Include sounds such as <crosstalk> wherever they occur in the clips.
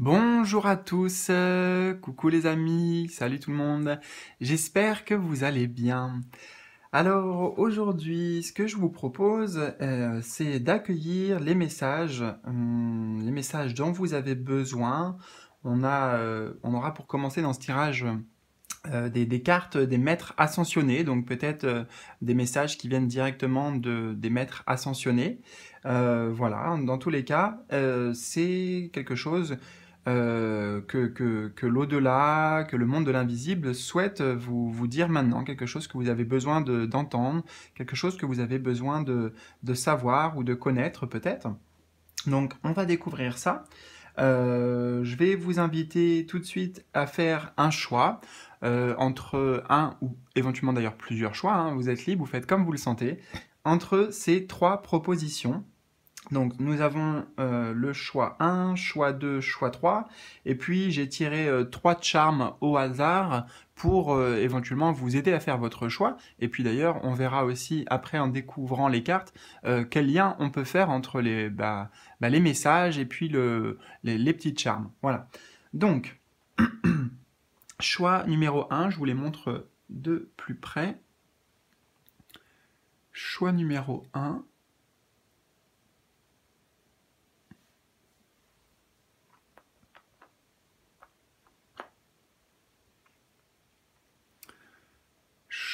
Bonjour à tous, euh, coucou les amis, salut tout le monde, j'espère que vous allez bien. Alors aujourd'hui, ce que je vous propose, euh, c'est d'accueillir les messages, hum, les messages dont vous avez besoin. On, a, euh, on aura pour commencer dans ce tirage des, cartes des maîtres ascensionnés, donc peut-être des messages qui viennent directement de, des maîtres ascensionnés. voilà, dans tous les cas, c'est quelque chose euh, que, l'au-delà, que le monde de l'invisible souhaite vous, dire maintenant, quelque chose que vous avez besoin d'entendre, quelque chose que vous avez besoin de, savoir ou de connaître peut-être. Donc on va découvrir ça. Euh, je vais vous inviter tout de suite à faire un choix euh, entre un ou éventuellement d'ailleurs plusieurs choix. Hein. vous êtes libre, vous faites comme vous le sentez. Entre ces trois propositions, donc nous avons euh, le choix 1, choix 2, choix 3, et puis j'ai tiré euh, trois 3 charmes au hasard pour euh, éventuellement vous aider à faire votre choix. Et puis d'ailleurs, on verra aussi après en découvrant les cartes quel lien on peut faire entre les, bah, bah, messages et puis les, petits petites charmes. Voilà. Donc, <clears throat> choix numéro 1, je vous les montre de plus près. Choix numéro 1.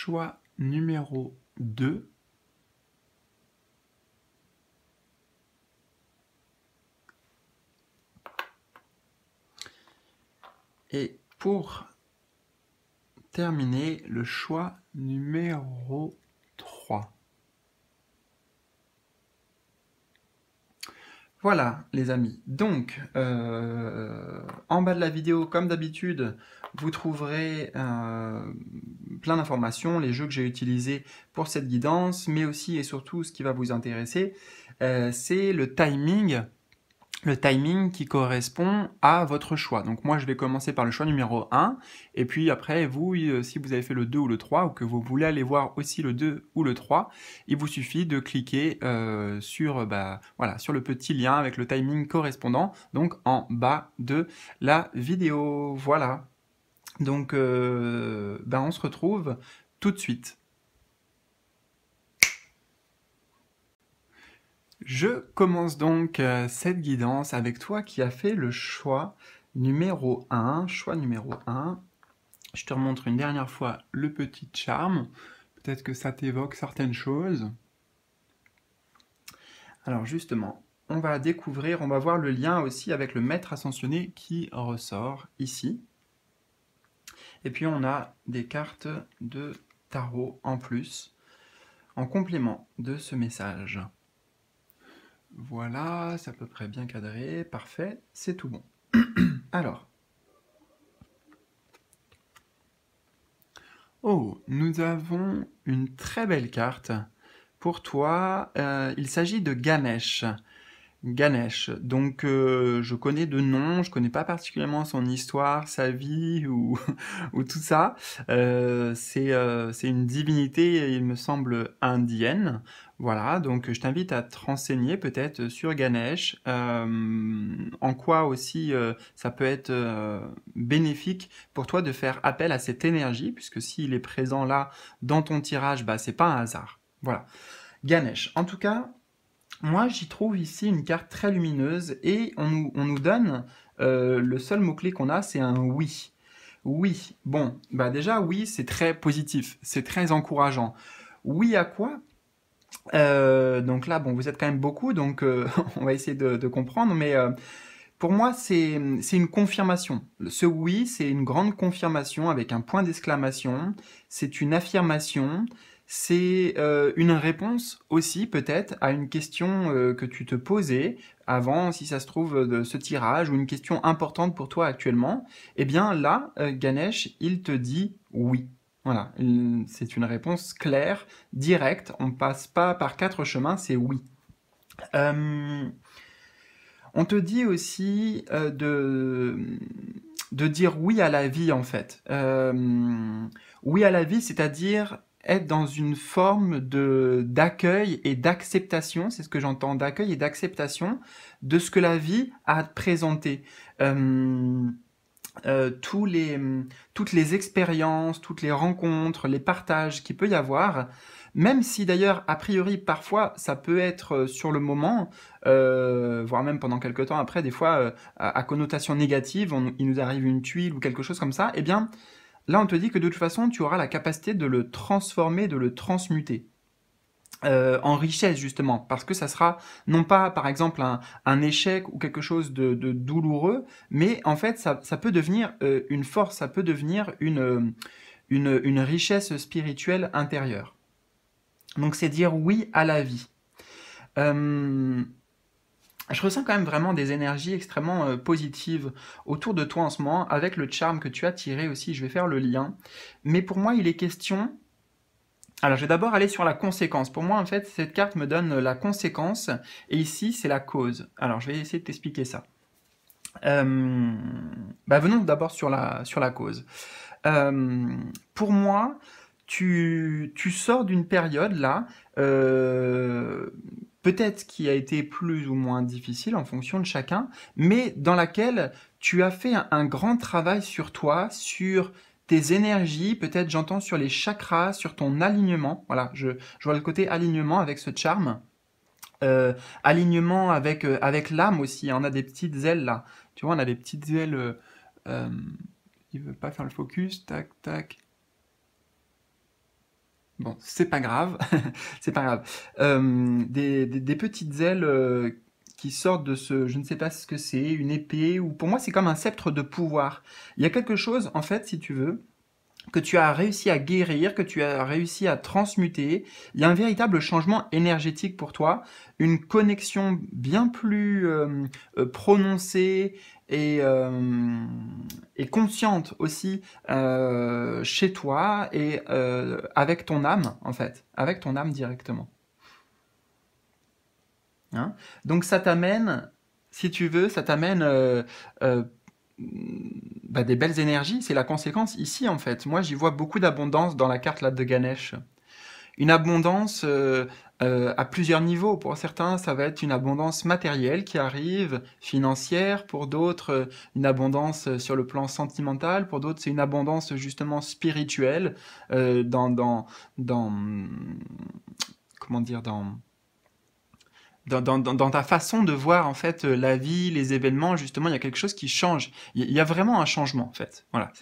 choix numéro 2, Et pour terminer, le choix numéro 3. Voilà les amis, donc euh, en bas de la vidéo comme d'habitude vous trouverez euh, plein d'informations, les jeux que j'ai utilisés pour cette guidance mais aussi et surtout ce qui va vous intéresser euh, c'est le timing le timing qui correspond à votre choix. Donc moi, je vais commencer par le choix numéro 1, et puis après, vous, euh, si vous avez fait le 2 ou le 3, ou que vous voulez aller voir aussi le 2 ou le 3, il vous suffit de cliquer euh, euh, bah, sur, le petit lien avec le timing correspondant, donc en bas de la vidéo. Voilà. Donc, bah, on se retrouve tout de suite. Je commence donc euh, cette guidance avec toi qui a fait le choix numéro 1. Choix numéro 1. Je te remontre une dernière fois le petit charme. Peut-être que ça t'évoque certaines choses. Alors justement, on va découvrir, on va voir le lien aussi avec le maître ascensionné qui ressort ici. Et puis on a des cartes de tarot en plus, en complément de ce message. Voilà, c'est à peu près bien cadré, parfait, c'est tout bon. <clears throat> Alors. Oh, nous avons une très belle carte. Pour toi, euh, il s'agit de Ganesh. Ganesh. Donc euh, je connais de nom, je connais pas particulièrement son histoire, sa vie <laughs> ou, tout ça. Euh, c'est une divinité, il me semble, indienne. Voilà, donc je t'invite à te renseigner peut-être sur Ganesh, euh, en quoi aussi euh, ça peut être euh, bénéfique pour toi de faire appel à cette énergie, puisque s'il est présent là dans ton tirage, bah c'est pas un hasard. Voilà. Ganesh. En tout cas, moi j'y trouve ici une carte très lumineuse et on nous, on nous donne le seul mot-clé qu'on a, c'est un oui. Oui. Bon, bah déjà oui, c'est très positif, c'est très encourageant. Oui à quoi euh, donc là, bon, vous êtes quand même beaucoup, donc euh, <laughs> on va essayer de, comprendre, mais euh, pour moi, c'est une confirmation. Ce oui, c'est une grande confirmation avec un point d'exclamation, c'est une affirmation, c'est une réponse aussi peut-être à une question que tu te posais avant, si ça se trouve, de ce tirage, ou une question importante pour toi actuellement. Eh bien là, Ganesh, il te dit oui. Voilà, c'est une réponse claire, directe, on ne passe pas par quatre chemins, c'est oui. Euh, on te dit aussi euh, de, de dire oui à la vie en fait. Euh, oui à la vie, c'est-à-dire être dans une forme d'accueil et d'acceptation, c'est ce que j'entends, d'accueil et d'acceptation de ce que la vie a présenté. Euh, toutes les expériences, toutes les rencontres, les partages qu'il peut y avoir, même si d'ailleurs, a priori, parfois, ça peut être euh, sur le moment, euh, voire même pendant quelques temps après, des fois, à, connotation négative, il nous arrive une tuile ou quelque chose comme ça, eh bien, là, on te dit que de toute façon, tu auras la capacité de le transformer, de le transmuter. Euh, en richesse justement, parce que ça sera non pas par exemple un, échec ou quelque chose de, douloureux, mais en fait ça, peut devenir euh, une force, ça peut devenir euh, une, une, richesse spirituelle intérieure. Donc c'est dire oui à la vie. je ressens quand même vraiment des énergies extrêmement positives autour de toi en ce moment, avec le charme que tu as tiré aussi, je vais faire le lien. Mais pour moi, il est question alors je vais d'abord aller sur la conséquence. Pour moi, en fait, cette carte me donne la conséquence, et ici, c'est la cause. Alors je vais essayer de t'expliquer ça. Euh, bah, venons d'abord sur la, sur la cause. Euh, pour moi, tu, sors d'une période là, euh, peut-être qui a été plus ou moins difficile en fonction de chacun, mais dans laquelle tu as fait un grand travail sur toi, sur tes énergies, peut-être j'entends sur les chakras, sur ton alignement. Voilà, je, vois le côté alignement avec ce charme. Euh, alignement avec, euh, avec l'âme aussi, hein, on a des petites ailes là. Tu vois, on a des petites ailes... Euh, il veut pas faire le focus, tac, tac. Bon, c'est pas grave, <laughs> c'est pas grave. Des, des, petites ailes qui sortent de ce, je ne sais pas ce que c'est, une épée, ou pour moi c'est comme un sceptre de pouvoir. Il y a quelque chose, en fait, si tu veux, que tu as réussi à guérir, que tu as réussi à transmuter. Il y a un véritable changement énergétique pour toi, une connexion bien plus euh, euh, prononcée euh, et, consciente aussi chez toi et avec ton âme, en fait, avec ton âme directement. Hein. Donc ça t'amène, si tu veux, ça t'amène euh, euh, bah, des belles énergies. C'est la conséquence ici en fait. Moi j'y vois beaucoup d'abondance dans la carte là de Ganesh. Une abondance euh, à plusieurs niveaux. Pour certains, ça va être une abondance matérielle qui arrive, financière. Pour d'autres, une abondance sur le plan sentimental. Pour d'autres, c'est une abondance justement spirituelle dans, dans, dans, comment dire, dans, dans, ta façon de voir en fait euh, la vie, les événements, justement, il y a quelque chose qui change. Il y a vraiment un changement en fait. Voilà.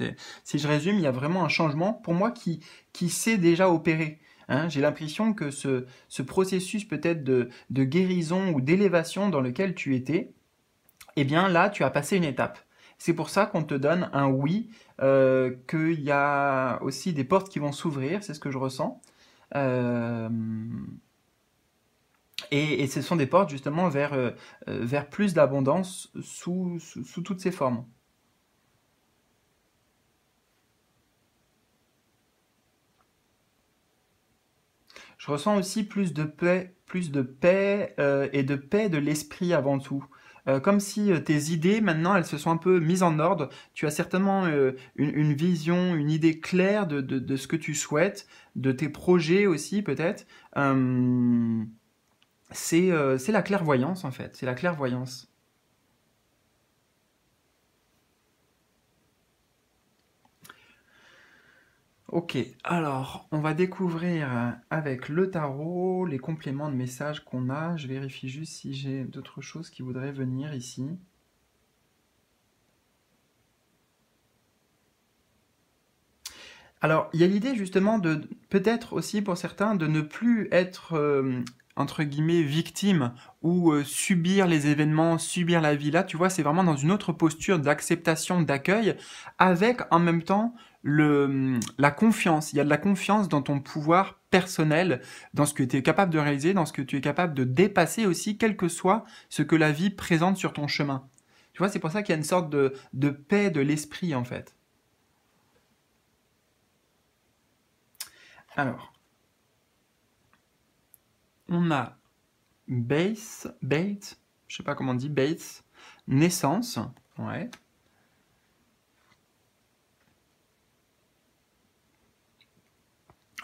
Si je résume, il y a vraiment un changement pour moi qui qui s'est déjà opéré. Hein. J'ai l'impression que ce, ce processus peut-être de, de guérison ou d'élévation dans lequel tu étais, eh bien là, tu as passé une étape. C'est pour ça qu'on te donne un oui, euh, qu'il y a aussi des portes qui vont s'ouvrir, c'est ce que je ressens. Euh, et, ce sont des portes justement vers, euh, euh, vers plus d'abondance sous, sous, toutes ces formes. Je ressens aussi plus de paix, plus de paix euh, et de paix de l'esprit avant tout. comme si tes idées maintenant elles se sont un peu mises en ordre. Tu as certainement une, vision, une idée claire de, de, de, ce que tu souhaites, de tes projets aussi peut-être. Hum, euh, c'est la clairvoyance en fait, c'est la clairvoyance. Ok, alors on va découvrir euh, avec le tarot les compléments de messages qu'on a. Je vérifie juste si j'ai d'autres choses qui voudraient venir ici. Alors, il y a l'idée justement de, peut-être aussi pour certains, de ne plus être euh, entre guillemets victime ou euh, subir les événements, subir la vie là, tu vois, c'est vraiment dans une autre posture d'acceptation, d'accueil, avec en même temps le, hum, la confiance. Il y a de la confiance dans ton pouvoir personnel, dans ce que tu es capable de réaliser, dans ce que tu es capable de dépasser aussi, quel que soit ce que la vie présente sur ton chemin. Tu vois, c'est pour ça qu'il y a une sorte de, de paix de l'esprit en fait. Alors, on a base, je je sais pas comment on dit, base, naissance, ouais.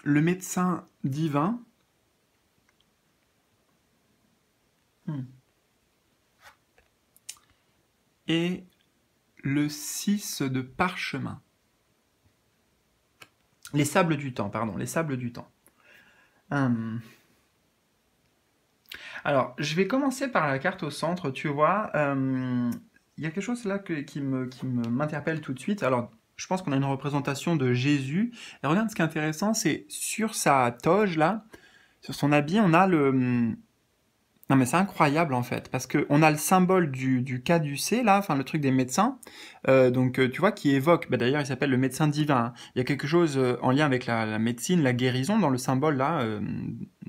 Le médecin divin. Hmm. Et le 6 de parchemin. Les sables du temps, pardon, les sables du temps. Hum. Alors, je vais commencer par la carte au centre. Tu vois, euh, il y a quelque chose là qui me, qui tout de suite. Alors, je pense qu'on a une représentation de Jésus. Et regarde, ce qui est intéressant, c'est sur sa toge, là, sur son habit, on a le... Non mais c'est incroyable en fait, parce qu'on a le symbole du, du caducé, là, enfin le truc des médecins, euh, donc euh, tu vois, qui évoque, bah, d'ailleurs il s'appelle le médecin divin, il y a quelque chose en lien avec la, médecine, la guérison dans le symbole là,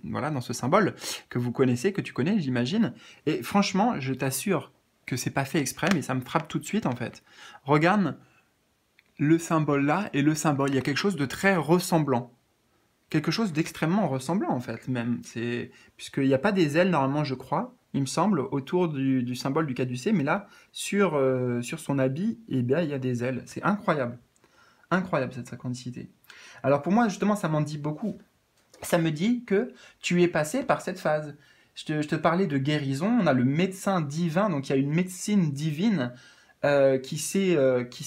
voilà, dans ce symbole que vous connaissez, que tu connais, j'imagine. Et franchement, je t'assure que c'est pas fait exprès, mais ça me frappe tout de suite en fait. Regarde le symbole là et le symbole, il y a quelque chose de très ressemblant. Quelque chose d'extrêmement ressemblant en fait, même. C'est Puisqu'il n'y a pas des ailes normalement, je crois, il me semble, autour du, symbole du caducée, mais là, euh, sur, son habit, eh bien, il y a des ailes. C'est incroyable. Incroyable cette synchronicité. Alors pour moi, justement, ça m'en dit beaucoup ça me dit que tu es passé par cette phase. Je te, parlais de guérison, on a le médecin divin, donc il y a une médecine divine euh, euh, euh, qui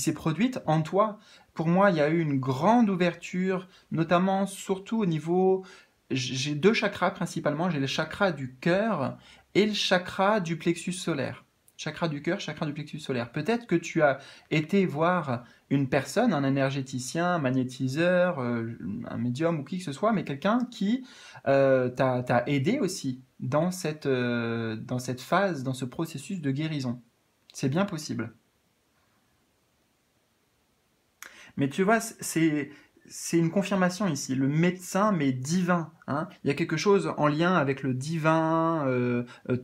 s'est produite en toi. Pour moi, il y a eu une grande ouverture, notamment surtout au niveau... J'ai deux chakras principalement, j'ai le chakra du cœur et le chakra du plexus solaire chakra du cœur, chakra du plexus solaire. Peut-être que tu as été voir une personne, un énergéticien, un magnétiseur, euh, un médium ou qui que ce soit, mais quelqu'un qui euh, t'a aidé aussi dans cette, euh, dans cette phase, dans ce processus de guérison. C'est bien possible. Mais tu vois, c'est une confirmation ici. Le médecin, mais divin. Hein. Il y a quelque chose en lien avec le divin,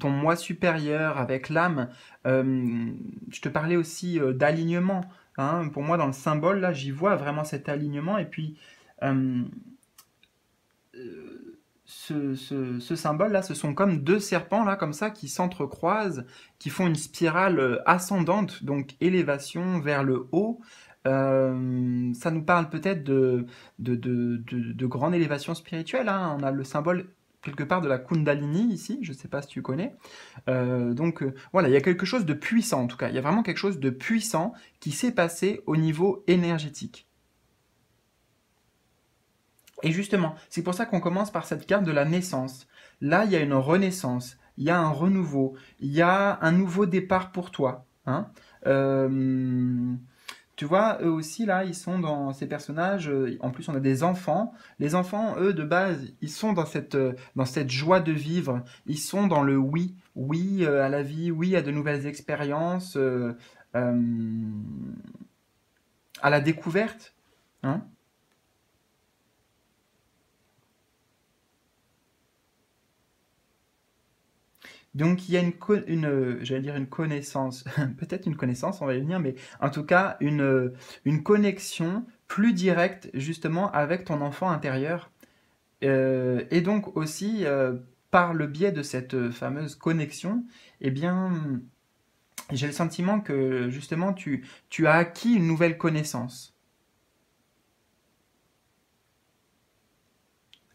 ton moi supérieur, avec l'âme. je te parlais aussi d'alignement Hein, pour moi, dans le symbole, là, j'y vois vraiment cet alignement. Et puis, euh, euh, ce, symbole-là, ce sont comme deux serpents, là, comme ça, qui s'entrecroisent, qui font une spirale euh, ascendante, donc élévation vers le haut. ça nous parle peut-être de de, grande élévation spirituelle. Hein. On a le symbole quelque part de la Kundalini ici, je ne sais pas si tu connais. Euh, donc euh, voilà, il y a quelque chose de puissant en tout cas, il y a vraiment quelque chose de puissant qui s'est passé au niveau énergétique. Et justement, c'est pour ça qu'on commence par cette carte de la naissance. Là, il y a une renaissance, il y a un renouveau, il y a un nouveau départ pour toi. Hein euh, tu vois, eux aussi, là, ils sont dans ces personnages. Euh, en plus, on a des enfants. Les enfants, eux, de base, ils sont dans cette, euh, dans cette joie de vivre. Ils sont dans le oui. Oui euh, à la vie, oui à de nouvelles expériences, à la découverte. Hein Donc il y a une, euh, dire une connaissance, <laughs> peut-être une connaissance, on va y venir, mais en tout cas une, euh, connexion plus directe justement avec ton enfant intérieur. Euh, et donc aussi, par le biais de cette fameuse connexion, eh bien, j'ai le sentiment que justement tu as acquis une nouvelle connaissance.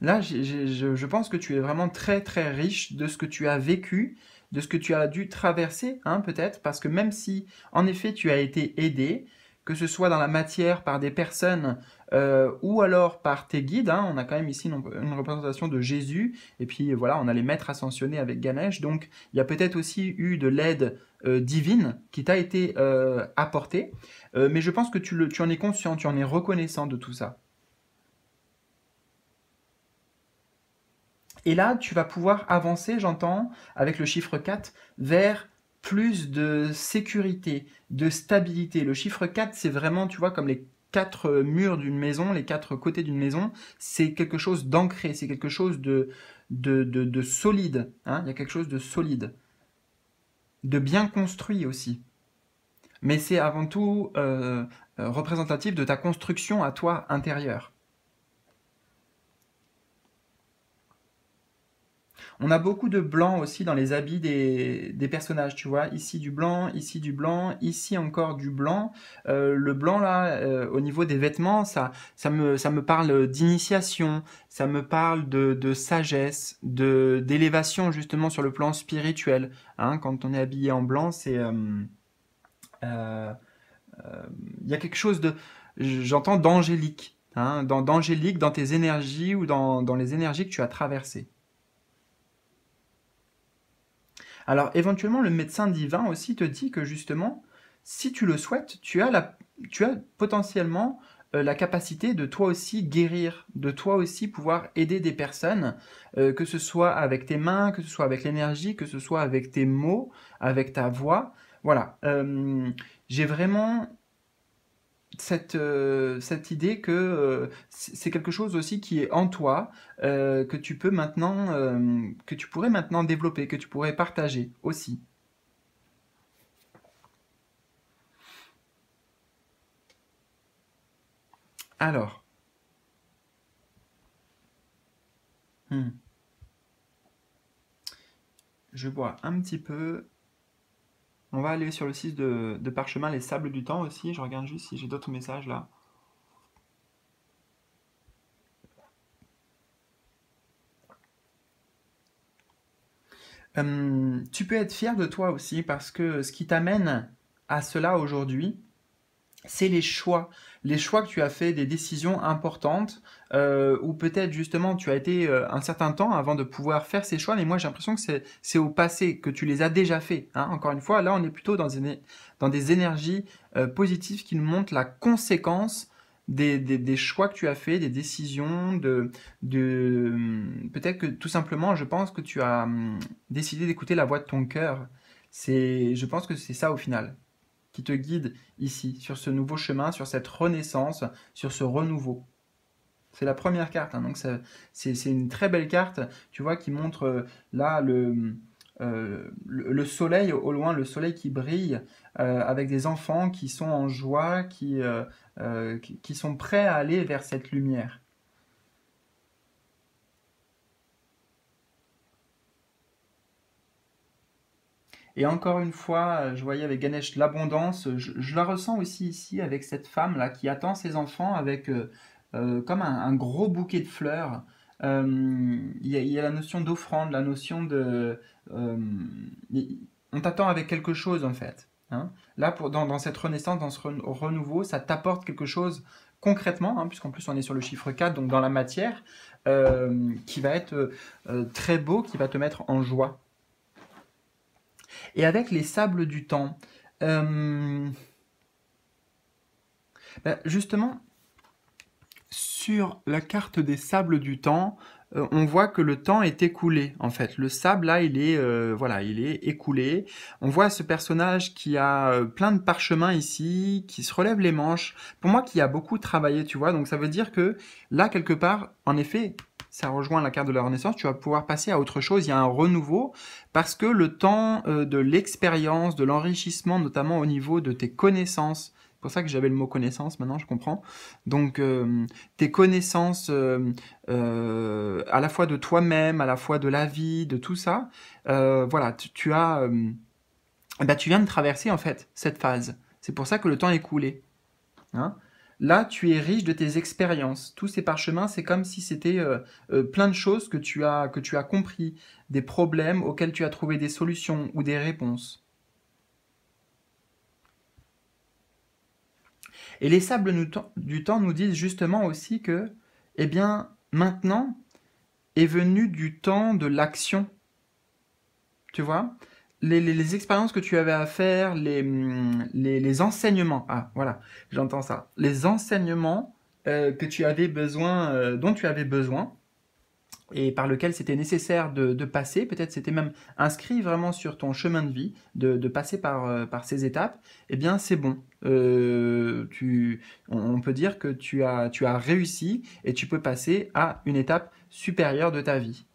Là, je, pense que tu es vraiment très très riche de ce que tu as vécu, de ce que tu as dû traverser, hein, peut-être, parce que même si, en effet, tu as été aidé, que ce soit dans la matière par des personnes euh, ou alors par tes guides. Hein, on a quand même ici une, représentation de Jésus, et puis voilà, on a les maîtres ascensionnés avec Ganesh, donc il y a peut-être aussi eu de l'aide euh, divine qui t'a été euh, apportée, mais je pense que tu en es conscient, tu en es reconnaissant de tout ça. Et là, tu vas pouvoir avancer, j'entends, avec le chiffre 4, vers plus de sécurité, de stabilité. Le chiffre 4, c'est vraiment, tu vois, comme les quatre murs d'une maison, les quatre côtés d'une maison, c'est quelque chose d'ancré, c'est quelque chose de, de, solide. Hein. Il y a quelque chose de solide, de bien construit aussi. Mais c'est avant tout euh, euh, représentatif de ta construction à toi intérieure. On a beaucoup de blanc aussi dans les habits des, personnages, tu vois. Ici du blanc, ici du blanc, ici encore du blanc. Euh, le blanc là, euh, au niveau des vêtements, ça, ça, me, ça me parle d'initiation, ça me parle de, sagesse, de d'élévation justement sur le plan spirituel. Hein. quand on est habillé en blanc, c'est euh, il y a quelque chose de, j'entends d'angélique, hein, d'angélique dans, tes énergies ou dans, dans les énergies que tu as traversées. Alors éventuellement, le médecin divin aussi te dit que justement, si tu le souhaites, tu as, la, tu as potentiellement euh, la capacité de toi aussi guérir, de toi aussi pouvoir aider des personnes, euh, que ce soit avec tes mains, que ce soit avec l'énergie, que ce soit avec tes mots, avec ta voix. Voilà, euh, j'ai vraiment cette, euh, cette idée que euh, c'est quelque chose aussi qui est en toi, euh, que tu peux maintenant, que tu pourrais maintenant développer, que tu pourrais partager aussi. Alors. Hmm. Je bois un petit peu. On va aller sur le site de, Parchemin, les sables du temps aussi. Je regarde juste si j'ai d'autres messages là. Hum, tu peux être fier de toi aussi parce que ce qui t'amène à cela aujourd'hui, c'est les choix. Les choix que tu as fait, des décisions importantes, euh, ou peut-être justement tu as été euh, un certain temps avant de pouvoir faire ces choix, mais moi j'ai l'impression que c'est au passé, que tu les as déjà fait. Hein. Encore une fois, là on est plutôt dans, dans des énergies euh, positives qui nous montrent la conséquence des, choix que tu as fait, des décisions, de, peut-être que tout simplement je pense que tu as hum, décidé d'écouter la voix de ton cœur. Je pense que c'est ça au final qui te guide ici, sur ce nouveau chemin, sur cette renaissance, sur ce renouveau. C'est la première carte, hein, donc c'est une très belle carte, tu vois, qui montre euh, là euh, le, le, soleil au loin, le soleil qui brille, euh, avec des enfants qui sont en joie, qui sont prêts à aller vers cette lumière. Et encore une fois, euh, je voyais avec Ganesh l'abondance. Je, la ressens aussi ici avec cette femme là qui attend ses enfants avec euh, euh, comme un, gros bouquet de fleurs. Il y, a la notion d'offrande, la notion de on t'attend avec quelque chose en fait. Hein. Là, pour, dans, cette renaissance, dans ce renouveau, ça t'apporte quelque chose concrètement, hein, puisqu'en plus on est sur le chiffre 4, donc dans la matière, qui va être très beau, qui va te mettre en joie. Et avec les sables du temps, euh, ben, justement, sur la carte des sables du temps, euh, on voit que le temps est écoulé en fait. Le sable là, il est euh, voilà, il est écoulé. On voit ce personnage qui a plein de parchemins ici, qui se relève les manches. Pour moi, qui a beaucoup travaillé, tu vois. Donc ça veut dire que là quelque part, en effet, ça rejoint la carte de la Renaissance, tu vas pouvoir passer à autre chose, il y a un renouveau, parce que le temps euh, de l'expérience, de l'enrichissement, notamment au niveau de tes connaissances, c'est pour ça que j'avais le mot connaissance, maintenant je comprends, donc euh, tes connaissances euh, à la fois de toi-même, à la fois de la vie, de tout ça, voilà, tu, as... Bah, tu viens de traverser en fait cette phase. C'est pour ça que le temps est coulé. Hein Là, tu es riche de tes expériences. Tous ces parchemins, c'est comme si c'était euh, euh, plein de choses que tu as que tu as compris, des problèmes auxquels tu as trouvé des solutions ou des réponses. Et les sables du temps nous disent justement aussi que, eh bien, maintenant est venu du temps de l'action. Tu vois les, expériences que tu avais à faire, les, hum, enseignements, ah voilà, j'entends ça, les enseignements euh, que tu avais besoin, euh, dont tu avais besoin, et par lequel c'était nécessaire de, passer, peut-être c'était même inscrit vraiment sur ton chemin de vie, de, passer euh, par, ces étapes, eh bien c'est bon. on peut dire que tu as réussi et tu peux passer à une étape supérieure de ta vie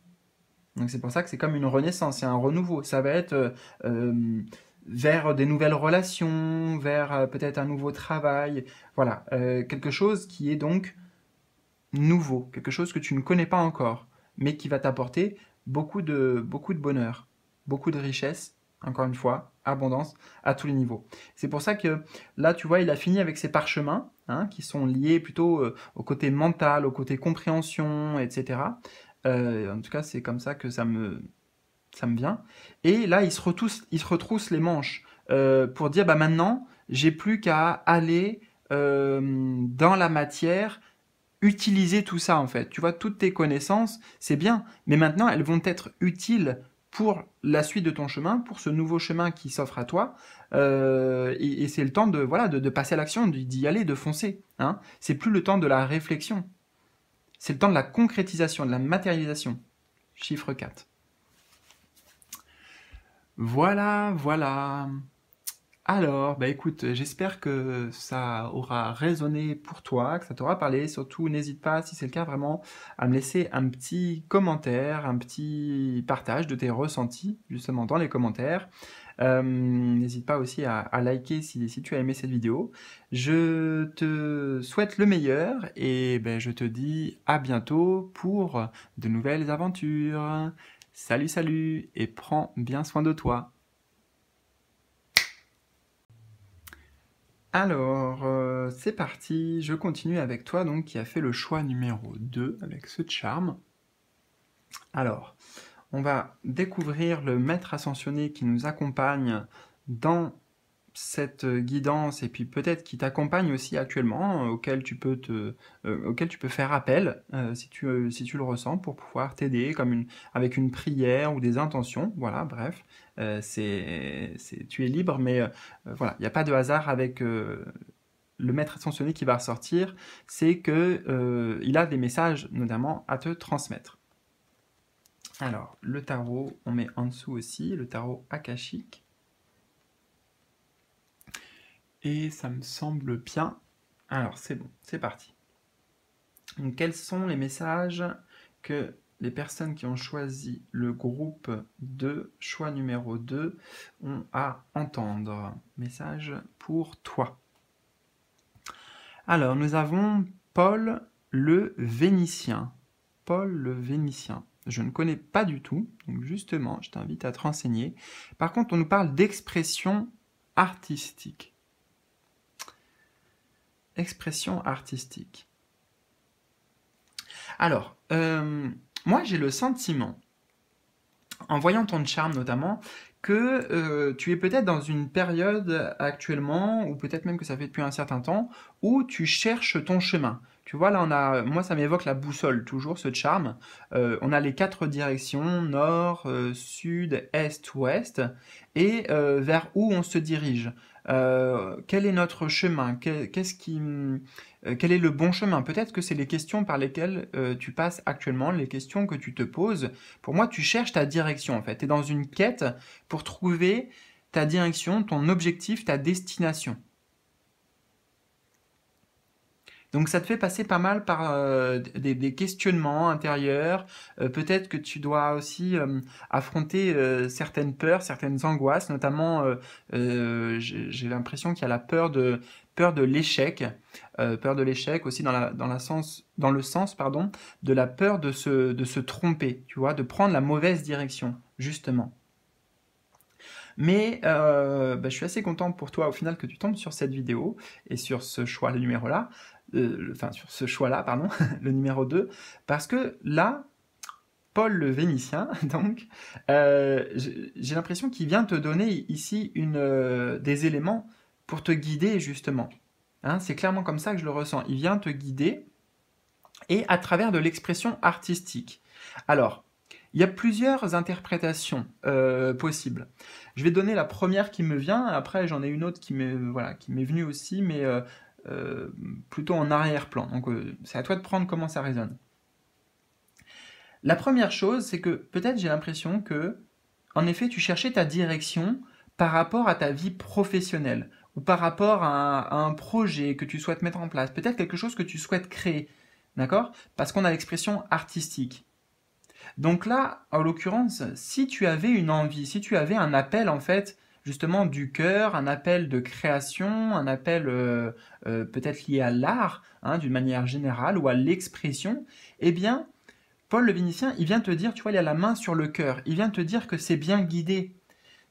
c'est pour ça que c'est comme une renaissance, c'est un renouveau. Ça va être euh, euh, vers des nouvelles relations, vers euh, peut-être un nouveau travail. Voilà, quelque chose qui est donc nouveau, quelque chose que tu ne connais pas encore, mais qui va t'apporter beaucoup de, beaucoup de bonheur, beaucoup de richesse, encore une fois, abondance à tous les niveaux. C'est pour ça que là, tu vois, il a fini avec ses parchemins, hein, qui sont liés plutôt au côté mental, au côté compréhension, etc. Euh, en tout cas, c'est comme ça que ça me, vient. Et là, il se retrousse, se les manches euh, pour dire bah maintenant, j'ai plus qu'à aller euh, dans la matière, utiliser tout ça en fait. Tu vois, toutes tes connaissances, c'est bien, mais maintenant, elles vont être utiles pour la suite de ton chemin, pour ce nouveau chemin qui s'offre à toi. et, c'est le temps de voilà passer à l'action, d'y aller, de foncer. Hein. C'est plus le temps de la réflexion. C'est le temps de la concrétisation, de la matérialisation. Chiffre 4. Voilà, voilà. Alors, bah écoute, j'espère que ça aura résonné pour toi, que ça t'aura parlé. Surtout, n'hésite pas, si c'est le cas, vraiment, à me laisser un petit commentaire, un petit partage de tes ressentis, justement, dans les commentaires. Euh, n'hésite pas aussi à, liker si, tu as aimé cette vidéo. Je te souhaite le meilleur et ben, je te dis à bientôt pour de nouvelles aventures. Salut, salut et prends bien soin de toi. Alors, euh, c'est parti, je continue avec toi donc qui a fait le choix numéro 2 avec ce charme. Alors, on va découvrir le maître ascensionné qui nous accompagne dans cette guidance et puis peut-être qui t'accompagne aussi actuellement, hein, auquel tu peux te, euh, auquel tu peux faire appel euh, si tu euh, si tu le ressens pour pouvoir t'aider comme une avec une prière ou des intentions. Voilà, bref, c'est tu es libre, mais voilà, il n'y a pas de hasard avec le maître ascensionné qui va ressortir, c'est que il a des messages notamment à te transmettre. Alors, le tarot, on met en dessous aussi, le tarot akashique. Et ça me semble bien. Alors, c'est bon, c'est parti. Donc, quels sont les messages que les personnes qui ont choisi le groupe de choix numéro 2, ont à entendre Message pour toi. Alors, nous avons Paul le Vénitien. Paul le Vénitien je ne connais pas du tout, donc justement, je t'invite à te renseigner. Par contre, on nous parle d'expression artistique. Expression artistique. Alors, euh, moi j'ai le sentiment, en voyant ton charme notamment, que euh, tu es peut-être dans une période actuellement, ou peut-être même que ça fait depuis un certain temps, où tu cherches ton chemin. Tu vois, là, on a, moi, ça m'évoque la boussole, toujours ce charme. Euh, on a les quatre directions, nord, euh, sud, est, ouest, et euh, vers où on se dirige. quel est notre chemin Quel est le bon chemin Peut-être que c'est les questions par lesquelles tu passes actuellement, les questions que tu te poses. Pour moi, tu cherches ta direction, en fait. Tu es dans une quête pour trouver ta direction, ton objectif, ta destination. Donc ça te fait passer pas mal par euh, des, questionnements intérieurs. Euh, peut-être que tu dois aussi euh, affronter certaines peurs, certaines angoisses, notamment j'ai l'impression qu'il y a la peur de peur de l'échec, peur de l'échec aussi dans dans le sens pardon de la peur de se tromper, tu vois, de prendre la mauvaise direction justement. Mais bah, je suis assez content pour toi au final que tu tombes sur cette vidéo et sur ce choix numéro là, euh, enfin sur ce choix-là, pardon, <laughs> le numéro 2, parce que là, Paul le Vénitien, <laughs> donc, euh, j'ai l'impression qu'il vient te donner ici une, euh, des éléments pour te guider justement. Hein, c'est clairement comme ça que je le ressens. Il vient te guider et à travers de l'expression artistique. Alors, il y a plusieurs interprétations possibles. Je vais donner la première qui me vient, après j'en ai une autre qui m'est venue aussi, mais euh, plutôt en arrière-plan. Donc euh, c'est à toi de prendre comment ça résonne. La première chose, c'est que peut-être j'ai l'impression que, en effet, tu cherchais ta direction par rapport à ta vie professionnelle ou par rapport à un, à un projet que tu souhaites mettre en place, peut-être quelque chose que tu souhaites créer, d'accord Parce qu'on a l'expression artistique. Donc là, en l'occurrence, si tu avais une envie, si tu avais un appel en fait justement du cœur, un appel de création, un appel euh, euh, peut-être lié à l'art hein, d'une manière générale ou à l'expression, eh bien, Paul le Vénitien, il vient te dire, tu vois, il a la main sur le cœur, il vient te dire que c'est bien guidé,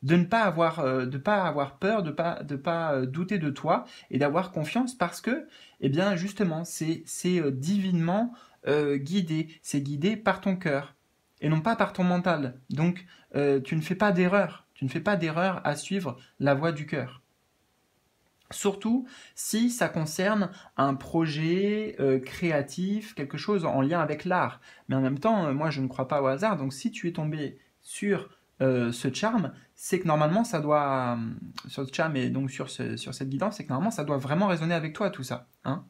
de ne pas avoir, euh, de pas avoir peur, de pas, de pas douter de toi et d'avoir confiance parce que, eh bien, justement, c'est divinement guidé, c'est guidé par ton cœur et non pas par ton mental. Donc, tu ne fais pas d'erreur. Tu ne fais pas d'erreur à suivre la voie du cœur. Surtout si ça concerne un projet euh, créatif, quelque chose en lien avec l'art. Mais en même temps, euh, moi je ne crois pas au hasard, donc si tu es tombé sur euh, ce charme, c'est que normalement ça doit, sur ce charme et donc sur, sur cette guidance, c'est que normalement ça doit vraiment résonner avec toi tout ça. Hein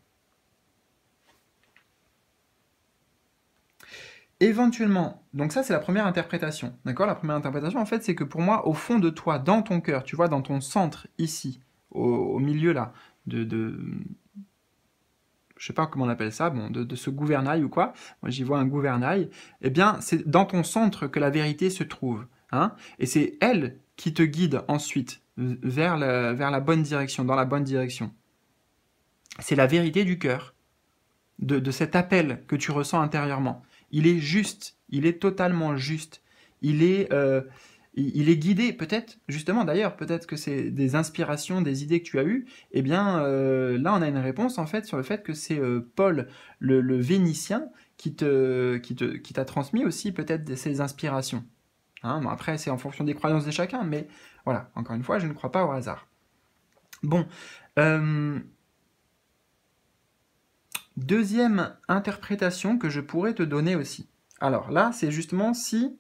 éventuellement, donc ça c'est la première interprétation, d'accord La première interprétation en fait c'est que pour moi, au fond de toi, dans ton cœur, tu vois, dans ton centre ici, au, milieu là, de, de, je sais pas comment on appelle ça, bon, de, ce gouvernail ou quoi, moi j'y vois un gouvernail, eh bien c'est dans ton centre que la vérité se trouve, hein Et c'est elle qui te guide ensuite vers la, vers la bonne direction, dans la bonne direction. C'est la vérité du cœur, de cet appel que tu ressens intérieurement il est juste, il est totalement juste, il est, euh, il est guidé, peut-être, justement d'ailleurs, peut-être que c'est des inspirations, des idées que tu as eues, eh bien euh, là on a une réponse en fait sur le fait que c'est euh, Paul, le, Vénitien, qui te, qui te, qui t'a transmis aussi peut-être ses inspirations. Hein, après c'est en fonction des croyances de chacun, mais voilà, encore une fois, je ne crois pas au hasard. Bon, Deuxième interprétation que je pourrais te donner aussi. Alors là, c'est justement si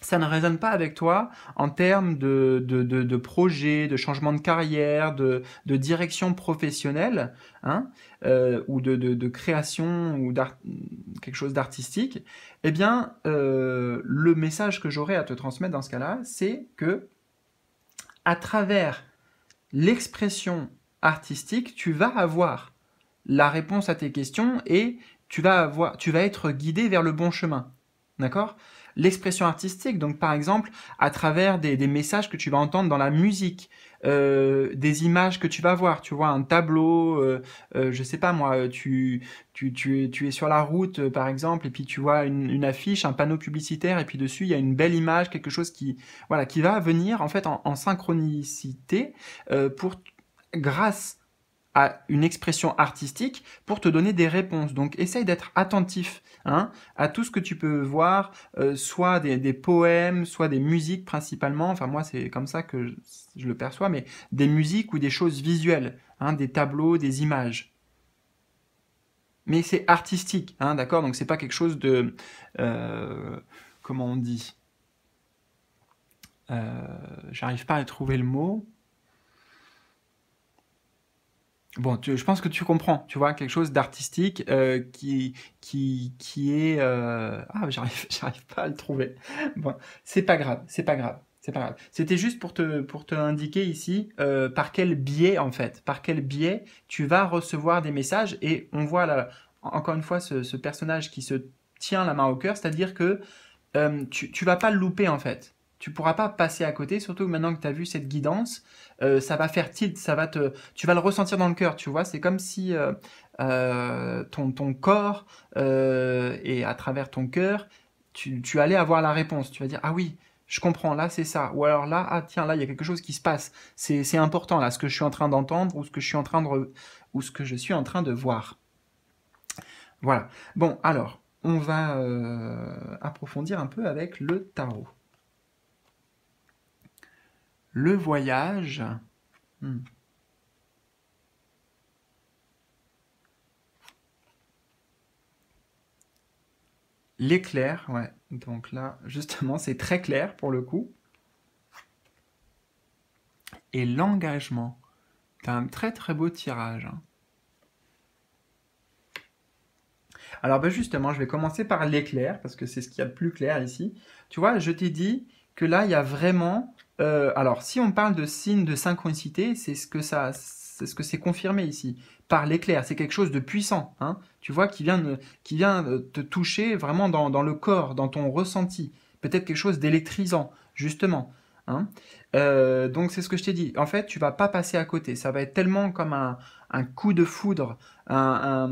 ça ne résonne pas avec toi en termes de, de, projet, de changement de carrière, de, direction professionnelle, hein, euh, ou de, création, ou quelque chose d'artistique, eh bien, euh, le message que j'aurais à te transmettre dans ce cas-là, c'est que à travers l'expression artistique, tu vas avoir la réponse à tes questions et tu vas, tu vas être guidé vers le bon chemin. D'accord L'expression artistique, donc par exemple à travers des, messages que tu vas entendre dans la musique, euh, des images que tu vas voir, tu vois un tableau, euh, euh je sais pas moi, euh, tu, es sur la route par exemple et puis tu vois une, affiche, un panneau publicitaire et puis dessus il y a une belle image, quelque chose qui voilà qui va venir en fait en, en synchronicité pour grâce à une expression artistique pour te donner des réponses. Donc essaye d'être attentif hein, à tout ce que tu peux voir, euh, soit des, poèmes, soit des musiques principalement, enfin moi c'est comme ça que je, le perçois, mais des musiques ou des choses visuelles, hein, des tableaux, des images. Mais c'est artistique, hein, d'accord Donc n'est pas quelque chose de... Euh, comment on dit euh, J'arrive pas à trouver le mot bon, je pense que tu comprends, tu vois, quelque chose d'artistique euh, qui, qui, qui est... Euh, ah, j'arrive, <laughs> j'arrive pas à le trouver. Bon, c'est pas grave, c'est pas grave. C'est pas grave. C'était juste pour te, pour te indiquer ici euh, par quel biais, en fait, par quel biais tu vas recevoir des messages. Et on voit là, encore une fois, ce, personnage qui se tient la main au cœur, c'est-à-dire que tu, tu vas pas le louper, en fait. Tu pourras pas passer à côté, surtout maintenant que tu as vu cette guidance. Euh, ça va faire tilt, ça va te, tu vas le ressentir dans le cœur, tu vois. C'est comme si euh, euh, ton, ton corps et à travers ton cœur, tu, allais avoir la réponse. Tu vas dire ah oui, je comprends, là c'est ça. Ou alors là, ah tiens, là il y a quelque chose qui se passe. C'est important là, ce que je suis en train d'entendre ou ce que je suis en train de ou ce que je suis en train de voir. Voilà. Bon, alors on va approfondir un peu avec le tarot le voyage. Hmm. L'éclair, ouais. Donc là, justement, c'est très clair pour le coup. Et l'engagement. T'as un très très beau tirage. Hein. Alors ben justement, je vais commencer par l'éclair, parce que c'est ce qu'il y a de plus clair ici. Tu vois, je t'ai dit que là, il y a vraiment euh, alors, si on parle de signe de synchronicité, c'est ce que ça, c'est ce que c'est confirmé ici par l'éclair. C'est quelque chose de puissant. Hein tu vois, qui vient, qui vient euh, te toucher vraiment dans, le corps, dans ton ressenti. Peut-être quelque chose d'électrisant, justement. Hein. Euh, donc c'est ce que je t'ai dit. En fait, tu vas pas passer à côté. Ça va être tellement comme un, un coup de foudre, un,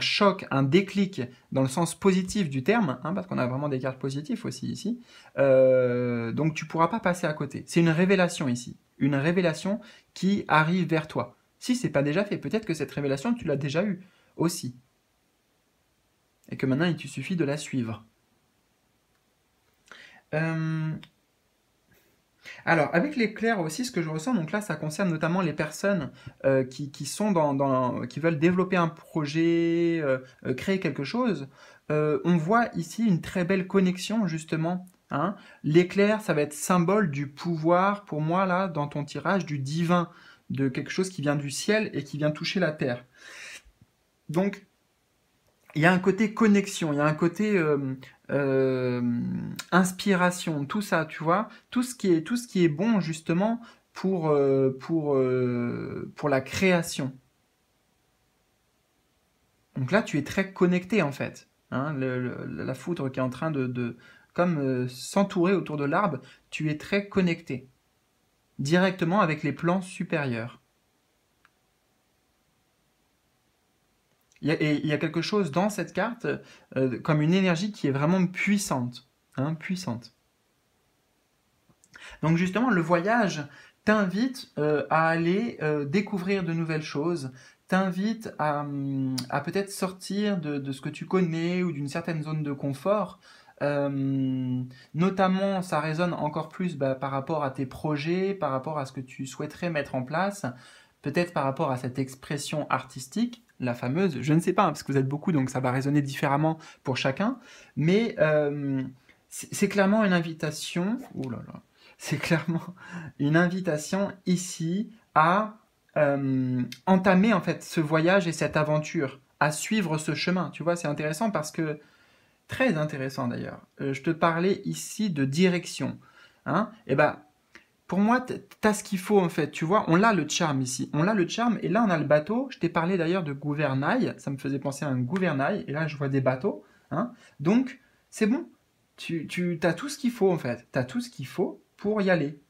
choc, un déclic dans le sens positif du terme, hein, parce qu'on a vraiment des cartes positives aussi ici, euh, donc tu pourras pas passer à côté. C'est une révélation ici, une révélation qui arrive vers toi. Si c'est pas déjà fait, peut-être que cette révélation, tu l'as déjà eue aussi. Et que maintenant, il te suffit de la suivre. Euh, alors, avec l'éclair aussi, ce que je ressens, donc là, ça concerne notamment les personnes euh, qui, sont dans, qui veulent développer un projet, euh, euh, créer quelque chose. on voit ici une très belle connexion, justement. Hein. L'éclair, ça va être symbole du pouvoir, pour moi, là, dans ton tirage, du divin, de quelque chose qui vient du ciel et qui vient toucher la terre. Donc, il y a un côté connexion, il y a un côté euh, inspiration, tout ça, tu vois, tout ce qui est, tout ce qui est bon justement pour, euh, pour, euh, pour la création. Donc là, tu es très connecté en fait. Hein, la foudre qui est en train de, de comme s'entourer autour de l'arbre, tu es très connecté directement avec les plans supérieurs. il y, a, quelque chose dans cette carte euh, comme une énergie qui est vraiment puissante. Hein, puissante. Donc justement, le voyage t'invite euh, à aller euh, découvrir de nouvelles choses, t'invite à, peut-être sortir de, ce que tu connais ou d'une certaine zone de confort. notamment, ça résonne encore plus bah, par rapport à tes projets, par rapport à ce que tu souhaiterais mettre en place, peut-être par rapport à cette expression artistique la fameuse, je ne sais pas, hein, parce que vous êtes beaucoup, donc ça va résonner différemment pour chacun, mais euh, c'est clairement une invitation, là c'est clairement une invitation ici à euh, entamer en fait ce voyage et cette aventure, à suivre ce chemin. Tu vois, c'est intéressant parce que, très intéressant d'ailleurs, euh, je te parlais ici de direction. Hein, et eh ben, pour moi, tu as ce qu'il faut en fait, tu vois. On a le charme ici, on a le charme, et là on a le bateau. Je t'ai parlé d'ailleurs de gouvernail, ça me faisait penser à un gouvernail, et là je vois des bateaux, hein. Donc c'est bon, tu, tu as tout ce qu'il faut en fait, tu as tout ce qu'il faut pour y aller.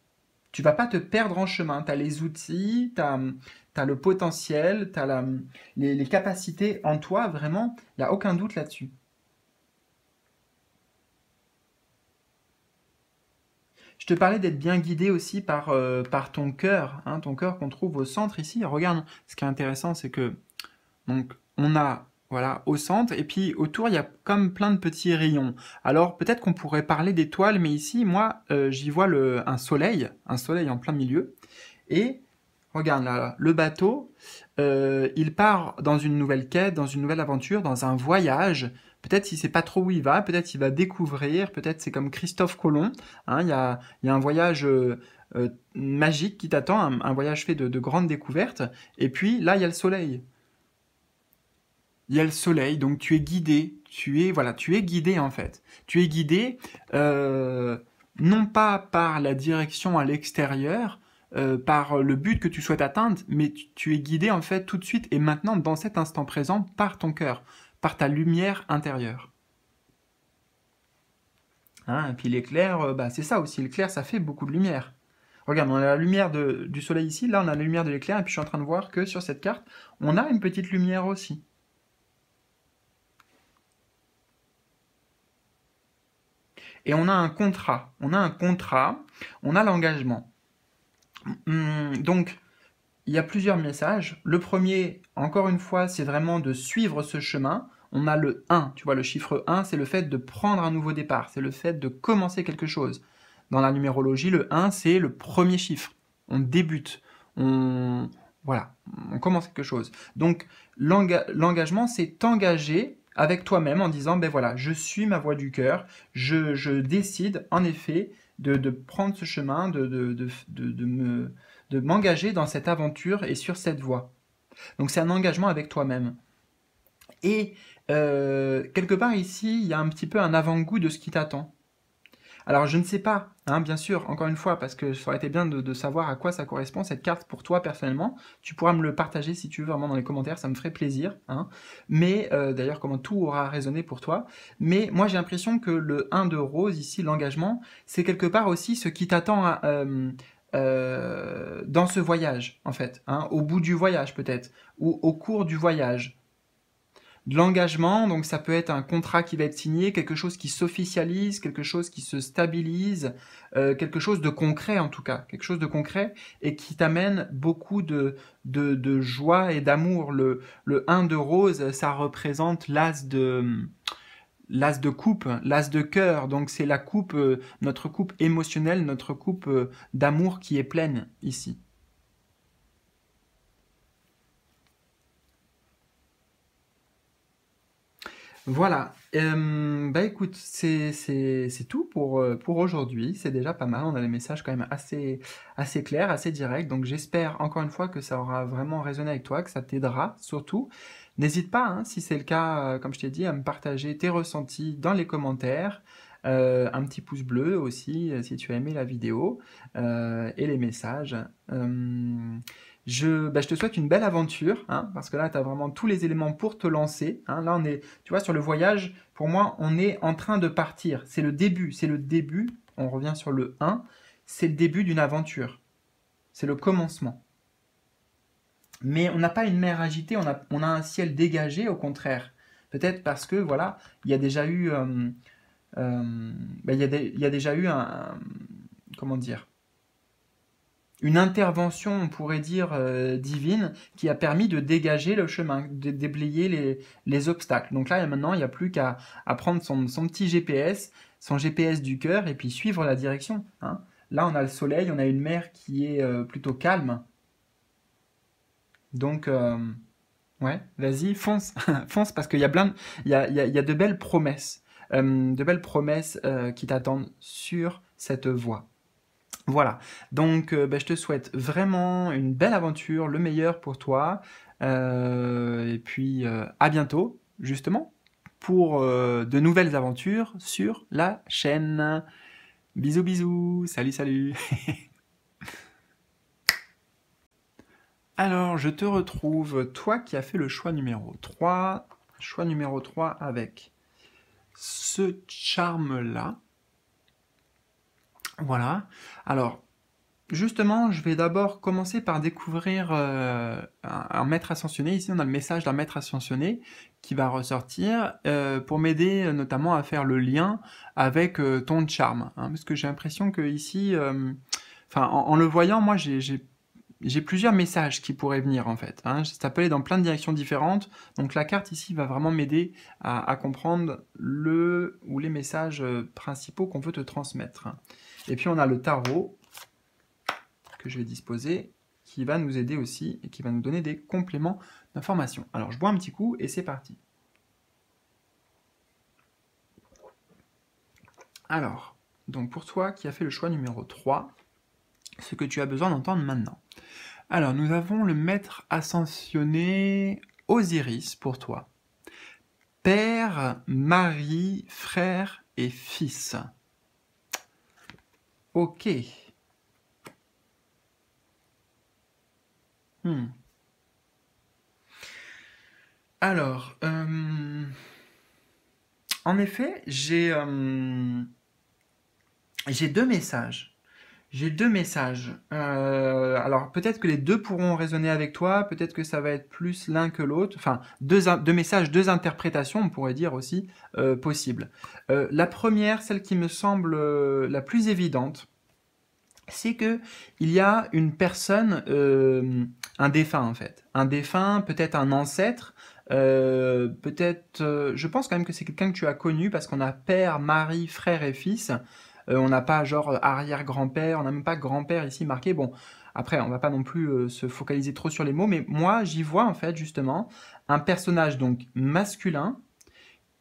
Tu vas pas te perdre en chemin, tu as les outils, tu as le potentiel, t'as les, les capacités en toi, vraiment, il n'y a aucun doute là-dessus. Je te parlais d'être bien guidé aussi par, euh, par ton cœur, hein, ton cœur qu'on trouve au centre ici. Regarde, ce qui est intéressant, c'est que donc on a voilà, au centre, et puis autour, il y a comme plein de petits rayons. Alors peut-être qu'on pourrait parler d'étoiles, mais ici, moi, euh, j'y vois un soleil, un soleil en plein milieu, et regarde là, le bateau, euh, il part dans une nouvelle quête, dans une nouvelle aventure, dans un voyage, peut-être il sait pas trop où il va, peut-être il va découvrir, peut-être c'est comme Christophe Colomb, hein, il y, a, un voyage euh, euh, magique qui t'attend, un, voyage fait de, grandes découvertes, et puis là il y a le soleil. Il y a le soleil, donc tu es guidé, tu es voilà, tu es guidé en fait. Tu es guidé euh, non pas par la direction à l'extérieur, par le but que tu souhaites atteindre, mais tu, tu, es guidé en fait tout de suite et maintenant dans cet instant présent par ton cœur par ta lumière intérieure. Hein, et puis l'éclair, euh, bah, c'est ça aussi, l'éclair ça fait beaucoup de lumière. Regarde, on a la lumière du soleil ici, là on a la lumière de l'éclair, et puis je suis en train de voir que sur cette carte, on a une petite lumière aussi. Et on a un contrat, on a un contrat, on a l'engagement. Hum, donc, il y a plusieurs messages. Le premier, encore une fois, c'est vraiment de suivre ce chemin. On a le 1, tu vois, le chiffre 1, c'est le fait de prendre un nouveau départ, c'est le fait de commencer quelque chose. Dans la numérologie, le 1, c'est le premier chiffre. On débute, on... Voilà, on commence quelque chose. Donc, l'engagement, c'est t'engager avec toi-même en disant, ben voilà, je suis ma voix du cœur, je, je décide, en effet, de, de prendre ce chemin, de, de, de me de m'engager dans cette aventure et sur cette voie. Donc c'est un engagement avec toi-même. Et euh, quelque part ici, il y a un petit peu un avant-goût de ce qui t'attend. Alors je ne sais pas, hein, bien sûr, encore une fois, parce que ça aurait été bien de, savoir à quoi ça correspond cette carte pour toi personnellement. Tu pourras me le partager si tu veux vraiment dans les commentaires, ça me ferait plaisir. Hein. Mais euh, d'ailleurs, comment tout aura résonné pour toi. Mais moi j'ai l'impression que le 1 de rose ici, l'engagement, c'est quelque part aussi ce qui t'attend à, euh, euh, dans ce voyage, en fait, hein, au bout du voyage peut-être, ou au cours du voyage. De l'engagement, donc ça peut être un contrat qui va être signé, quelque chose qui s'officialise, quelque chose qui se stabilise, euh, quelque chose de concret en tout cas, quelque chose de concret et qui t'amène beaucoup de, de, joie et d'amour. Le, le 1 de rose, ça représente l'as de l'as de coupe, l'as de cœur. Donc c'est la coupe, euh, notre coupe émotionnelle, notre coupe euh, d'amour qui est pleine ici. Voilà. Euh, bah écoute, c'est tout pour, pour aujourd'hui. C'est déjà pas mal. On a des messages quand même assez, assez clairs, assez directs. Donc j'espère encore une fois que ça aura vraiment résonné avec toi, que ça t'aidera surtout. N'hésite pas, hein, si c'est le cas, euh, comme je t'ai dit, à me partager tes ressentis dans les commentaires. Euh, un petit pouce bleu aussi euh, si tu as aimé la vidéo et les messages. Bah, je, te souhaite une belle aventure hein, parce que là tu as vraiment tous les éléments pour te lancer. Hein. Là on est, tu vois, sur le voyage, pour moi on est en train de partir. C'est le début, c'est le début, on revient sur le 1, c'est le début d'une aventure. C'est le commencement mais on n'a pas une mer agitée, on a, un ciel dégagé au contraire. Peut-être parce que voilà, il y a déjà eu, euh, euh, bah, il, y a déjà eu comment dire, une intervention, on pourrait dire, euh, divine, qui a permis de dégager le chemin, de déblayer les, obstacles. Donc là, maintenant, il n'y a plus qu'à à prendre son, petit GPS, son GPS du cœur, et puis suivre la direction. Hein. Là, on a le soleil, on a une mer qui est plutôt calme. Donc, euh, ouais, vas-y, fonce, <laughs> fonce, parce qu'il y, a plein de, de belles promesses, euh, de belles promesses euh, qui t'attendent sur cette voie. Voilà, donc ben, je te souhaite vraiment une belle aventure, le meilleur pour toi, et puis à bientôt, justement, pour de nouvelles aventures sur la chaîne. Bisous bisous, salut salut <laughs> Alors, je te retrouve, toi qui as fait le choix numéro 3, choix numéro 3 avec ce charme-là. Voilà. Alors, justement, je vais d'abord commencer par découvrir euh, un, maître ascensionné. Ici, on a le message d'un maître ascensionné qui va ressortir euh, pour m'aider euh, notamment à faire le lien avec ton charme. Hein, parce que j'ai l'impression que ici, en, le voyant, moi, j'ai j'ai plusieurs messages qui pourraient venir en fait. Hein. Ça peut aller dans plein de directions différentes. Donc la carte ici va vraiment m'aider à, comprendre le ou les messages euh, principaux qu'on veut te transmettre. Et puis on a le tarot que je vais disposer qui va nous aider aussi et qui va nous donner des compléments d'informations. Alors je bois un petit coup et c'est parti. Alors, donc pour toi qui as fait le choix numéro 3, ce que tu as besoin d'entendre maintenant. Alors, nous avons le maître ascensionné Osiris pour toi. Père, mari, frère et fils. Ok. Hmm. Alors, euh, en effet, j'ai euh, deux messages j'ai deux messages. Euh, alors peut-être que les deux pourront résonner avec toi, peut-être que ça va être plus l'un que l'autre. Enfin, deux, messages, deux interprétations, on pourrait dire aussi, euh, possibles. Euh, la première, celle qui me semble euh, la plus évidente, c'est qu'il y a une personne, un défunt en fait, un défunt, peut-être un ancêtre, peut-être, je pense quand même que c'est quelqu'un que tu as connu parce qu'on a père, mari, frère et fils. Euh, on n'a pas genre euh, arrière-grand-père, on n'a même pas grand-père ici marqué. Bon, après, on va pas non plus euh, se focaliser trop sur les mots, mais moi, j'y vois en fait justement un personnage donc masculin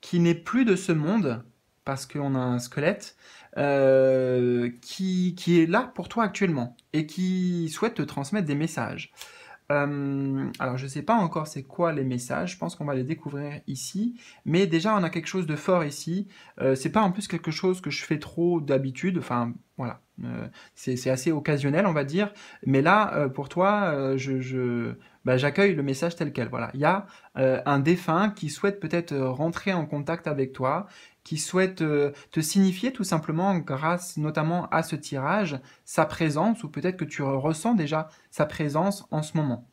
qui n'est plus de ce monde parce qu'on a un squelette qui, qui est là pour toi actuellement et qui souhaite te transmettre des messages. Euh, alors, je ne sais pas encore c'est quoi les messages, je pense qu'on va les découvrir ici, mais déjà on a quelque chose de fort ici. Euh, c'est pas en plus quelque chose que je fais trop d'habitude, enfin voilà, euh, c'est assez occasionnel on va dire, mais là pour toi, je, bah, j'accueille le message tel quel. Voilà, il y a un défunt qui souhaite peut-être rentrer en contact avec toi qui souhaite euh, te signifier tout simplement, grâce notamment à ce tirage, sa présence, ou peut-être que tu ressens déjà sa présence en ce moment.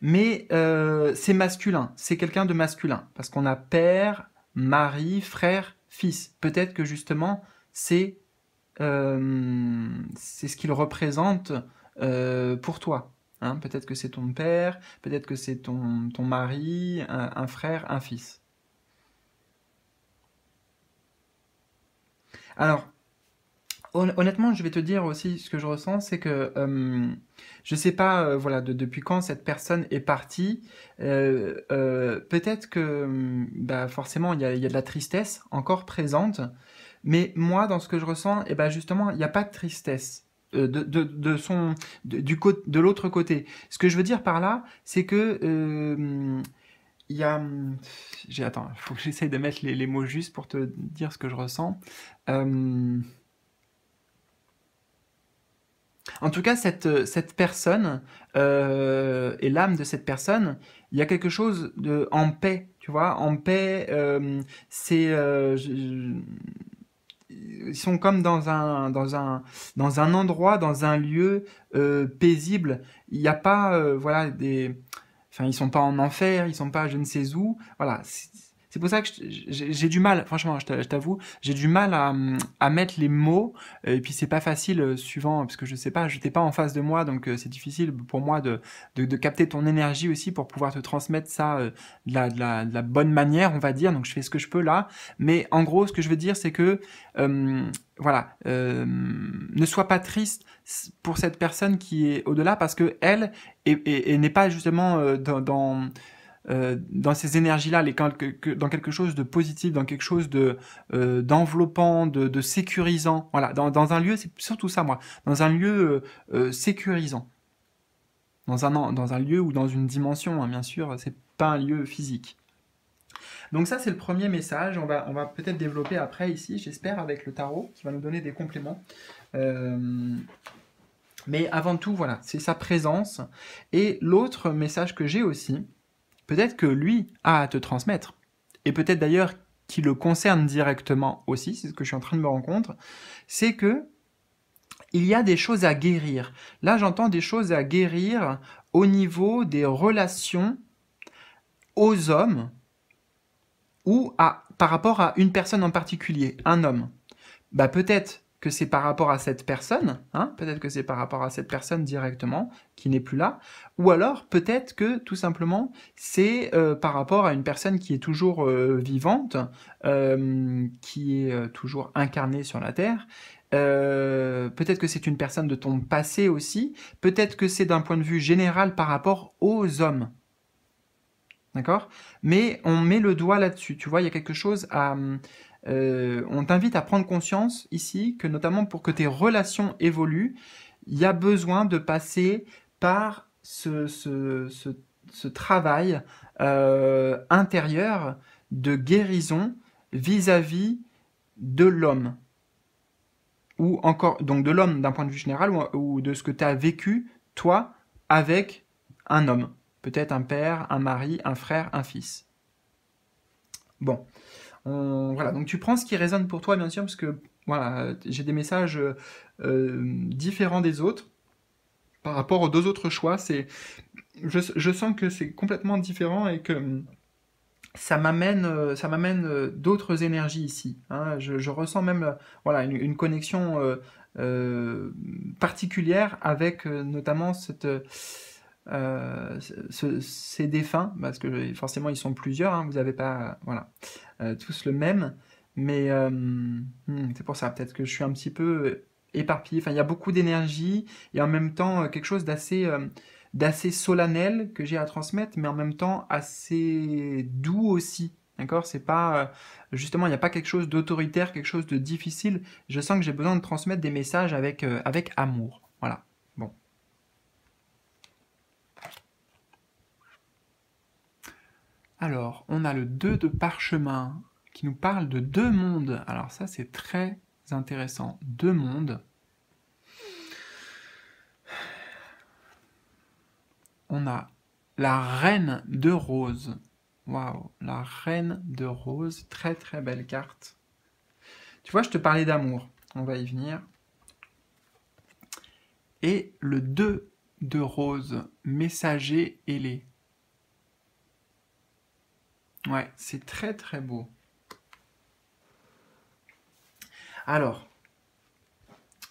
Mais euh, c'est masculin, c'est quelqu'un de masculin, parce qu'on a père, mari, frère, fils. Peut-être que justement, c'est euh, ce qu'il représente pour toi. Hein, peut-être que c'est ton père, peut-être que c'est ton, mari, un, frère, un fils. Alors, honnêtement, je vais te dire aussi ce que je ressens, c'est que euh, je ne sais pas, euh, voilà, depuis quand cette personne est partie. Euh, peut-être que, mm, bah, forcément, il y, a, de la tristesse encore présente, mais moi, dans ce que je ressens, eh ben, justement, il n'y a pas de tristesse. Euh, de, son de, de l'autre côté. Ce que je veux dire par là, c'est que euh, il y a, j'ai attends, <laughs> faut que j'essaye de mettre les, mots justes pour te dire ce que je ressens. Euh, en tout cas, cette, cette personne et l'âme de cette personne, il y a quelque chose de en paix, tu vois, en paix. c'est ils sont comme dans un, dans un, dans un endroit, dans un lieu euh, paisible. Il n'y a pas, euh, voilà, des. Enfin, ils sont pas en enfer, ils sont pas je ne sais où. Voilà, c'est pour ça que j'ai du mal, franchement, je t'avoue, j'ai du mal à, mettre les mots, et puis c'est pas facile euh, suivant, parce que je sais pas, je n'étais pas en face de moi, donc euh, c'est difficile pour moi de, capter ton énergie aussi pour pouvoir te transmettre ça euh, de la, bonne manière, on va dire, donc je fais ce que je peux là, mais en gros, ce que je veux dire, c'est que, voilà, ne sois pas triste pour cette personne qui est au-delà, parce qu'elle n'est pas justement dans euh, dans ces énergies-là, dans quelque chose de positif, dans quelque chose de euh, d'enveloppant, de, sécurisant. Voilà, dans, un lieu, c'est surtout ça, moi, dans un lieu euh, sécurisant, dans un dans un lieu ou dans une dimension, hein, bien sûr, c'est pas un lieu physique. Donc ça, c'est le premier message. On va, on va peut-être développer après ici, j'espère, avec le tarot, qui va nous donner des compléments. mais avant tout, voilà, c'est sa présence. Et l'autre message que j'ai aussi, peut-être que lui a à te transmettre. Et peut-être d'ailleurs qui le concerne directement aussi, c'est ce que je suis en train de me rendre compte, c'est que il y a des choses à guérir. Là, j'entends des choses à guérir au niveau des relations aux hommes ou à, par rapport à une personne en particulier, un homme. Bah peut-être que c'est par rapport à cette personne, hein, peut-être que c'est par rapport à cette personne directement qui n'est plus là, ou alors peut-être que tout simplement c'est euh, par rapport à une personne qui est toujours euh, vivante, euh, qui est toujours incarnée sur la Terre, peut-être que c'est une personne de ton passé aussi, peut-être que c'est d'un point de vue général par rapport aux hommes. D'accord Mais on met le doigt là-dessus, tu vois, il y a quelque chose à, euh, on t'invite à prendre conscience ici que notamment pour que tes relations évoluent, il y a besoin de passer par ce, travail euh, intérieur de guérison vis-à-vis de l'homme. Ou encore, donc de l'homme d'un point de vue général, ou, ou de ce que tu as vécu, toi, avec un homme. Peut-être un père, un mari, un frère, un fils. Bon voilà, donc tu prends ce qui résonne pour toi, bien sûr, parce que voilà, j'ai des messages euh, différents des autres par rapport aux deux autres choix. C'est, je, je, sens que c'est complètement différent et que ça m'amène, euh, ça m'amène euh, d'autres énergies ici. Hein. Je, ressens même, voilà, une, connexion particulière avec notamment cette euh, ces défunts, parce que euh, forcément ils sont plusieurs, hein, vous n'avez pas voilà, euh, tous le même, mais hmm, c'est pour ça peut-être que je suis un petit peu éparpillé, enfin il y a beaucoup d'énergie et en même temps quelque chose d'assez d'assez solennel que j'ai à transmettre, mais en même temps assez doux aussi. D'accord C'est pas. justement, il n'y a pas quelque chose d'autoritaire, quelque chose de difficile. Je sens que j'ai besoin de transmettre des messages avec, avec amour. Voilà. Alors, on a le 2 de parchemin qui nous parle de deux mondes. Alors ça, c'est très intéressant. Deux mondes. On a la reine de rose. Waouh, la reine de rose. Très très belle carte. Tu vois, je te parlais d'amour. On va y venir. Et le 2 de rose, messager ailé. Ouais, c'est très très beau. Alors,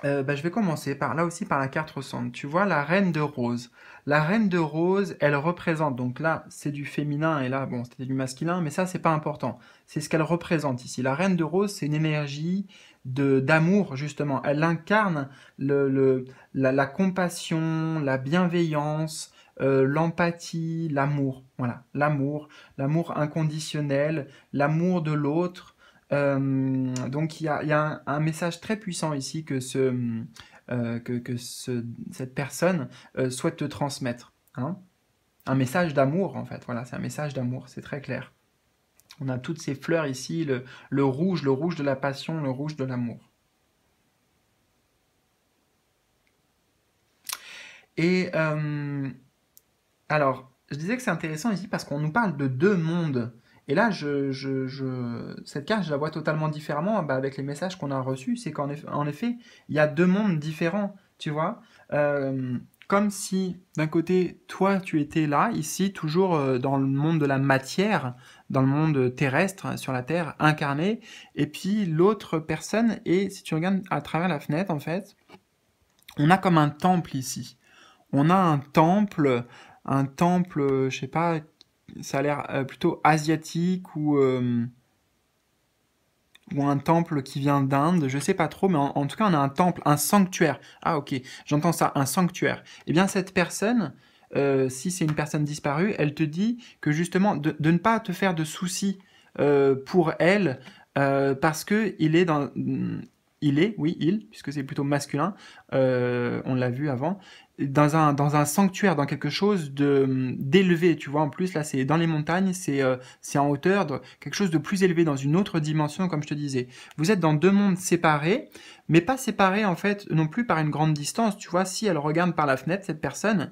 euh, bah, je vais commencer par là aussi par la carte centre Tu vois la reine de rose. La reine de rose, elle représente, donc là c'est du féminin et là bon c'était du masculin, mais ça c'est pas important. C'est ce qu'elle représente ici. La reine de rose, c'est une énergie d'amour justement. Elle incarne le, la, compassion, la bienveillance, euh, l'empathie, l'amour. Voilà, l'amour, l'amour inconditionnel, l'amour de l'autre. Euh, donc il y a, un, message très puissant ici que, ce, euh, que, cette personne souhaite te transmettre. Hein. un message d'amour en fait, voilà, c'est un message d'amour, c'est très clair. On a toutes ces fleurs ici, le, rouge, le rouge de la passion, le rouge de l'amour. Et alors, je disais que c'est intéressant ici parce qu'on nous parle de deux mondes. Et là, je, je, cette carte, je la vois totalement différemment bah, avec les messages qu'on a reçus. C'est qu'en effet, il y a deux mondes différents, tu vois. Euh, comme si, d'un côté, toi, tu étais là, ici, toujours euh, dans le monde de la matière, dans le monde terrestre, sur la Terre, incarné. Et puis, l'autre personne est, si tu regardes à travers la fenêtre, en fait, on a comme un temple ici. On a un temple un temple, euh, je sais pas, ça a l'air euh, plutôt asiatique ou, euh, ou un temple qui vient d'Inde, je sais pas trop, mais en, tout cas on a un temple, un sanctuaire. Ah ok, j'entends ça, un sanctuaire. Eh bien cette personne, si c'est une personne disparue, elle te dit que justement de, ne pas te faire de soucis pour elle parce que il est dans mm, il est, oui, il, puisque c'est plutôt masculin, on l'a vu avant, dans un, sanctuaire, dans quelque chose de d'élevé, tu vois. En plus, là, c'est dans les montagnes, c'est euh, en hauteur, quelque chose de plus élevé, dans une autre dimension, comme je te disais. Vous êtes dans deux mondes séparés, mais pas séparés, en fait, non plus par une grande distance, tu vois. Si elle regarde par la fenêtre, cette personne,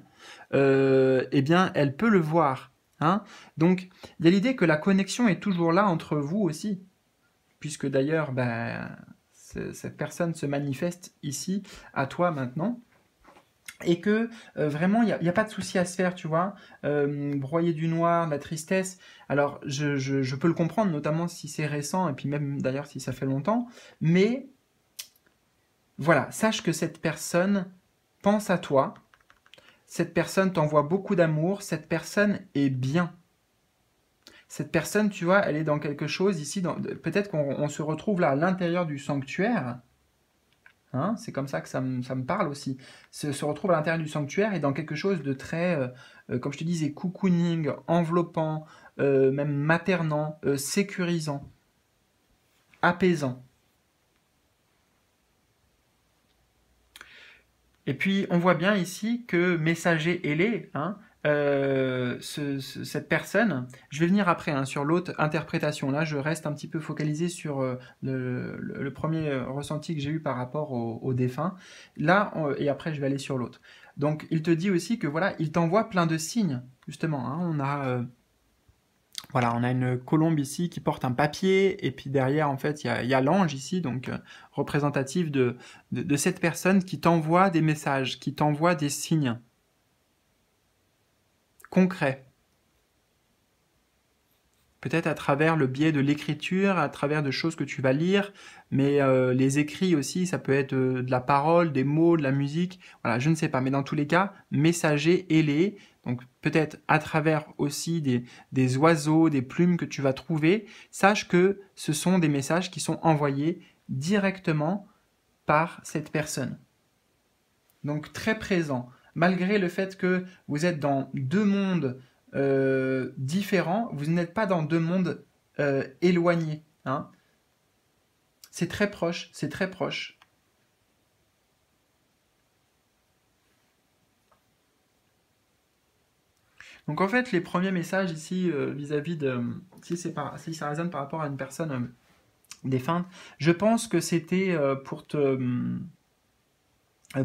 euh, eh bien, elle peut le voir. Hein. Donc, il y a l'idée que la connexion est toujours là entre vous aussi, puisque d'ailleurs, ben, cette personne se manifeste ici, à toi maintenant et que euh, vraiment, il n'y a, pas de souci à se faire, tu vois. Euh, broyer du noir, la tristesse. Alors, je, je peux le comprendre, notamment si c'est récent, et puis même d'ailleurs si ça fait longtemps. Mais voilà, sache que cette personne pense à toi. Cette personne t'envoie beaucoup d'amour. Cette personne est bien. Cette personne, tu vois, elle est dans quelque chose ici. Peut-être qu'on se retrouve là à l'intérieur du sanctuaire. Hein, c'est comme ça que ça me, parle aussi. Se, se, retrouve à l'intérieur du sanctuaire et dans quelque chose de très, euh, euh, comme je te disais, cocooning, enveloppant, euh, même maternant, sécurisant, apaisant. Et puis on voit bien ici que messager ailé, hein, euh, cette personne, je vais venir après hein, sur l'autre interprétation. Là, je reste un petit peu focalisé sur euh, le, premier euh, ressenti que j'ai eu par rapport au, défunt. Là, et après, je vais aller sur l'autre. Donc, il te dit aussi que voilà, il t'envoie plein de signes, justement. Hein. on a. voilà, on a une colombe ici qui porte un papier, et puis derrière, en fait, il y a, l'ange ici, donc représentatif de, cette personne qui t'envoie des messages, qui t'envoie des signes concret. Peut-être à travers le biais de l'écriture, à travers de choses que tu vas lire, mais euh, les écrits aussi, ça peut être euh, de la parole, des mots, de la musique, voilà, je ne sais pas. Mais dans tous les cas, messager, ailé, donc peut-être à travers aussi des, des oiseaux, des plumes que tu vas trouver, sache que ce sont des messages qui sont envoyés directement par cette personne. Donc très présent malgré le fait que vous êtes dans deux mondes euh, différents, vous n'êtes pas dans deux mondes euh, éloignés. Hein. C'est très proche, c'est très proche. Donc en fait, les premiers messages ici euh, vis-à-vis de... Si, si ça résonne par rapport à une personne défunte, je pense que c'était pour te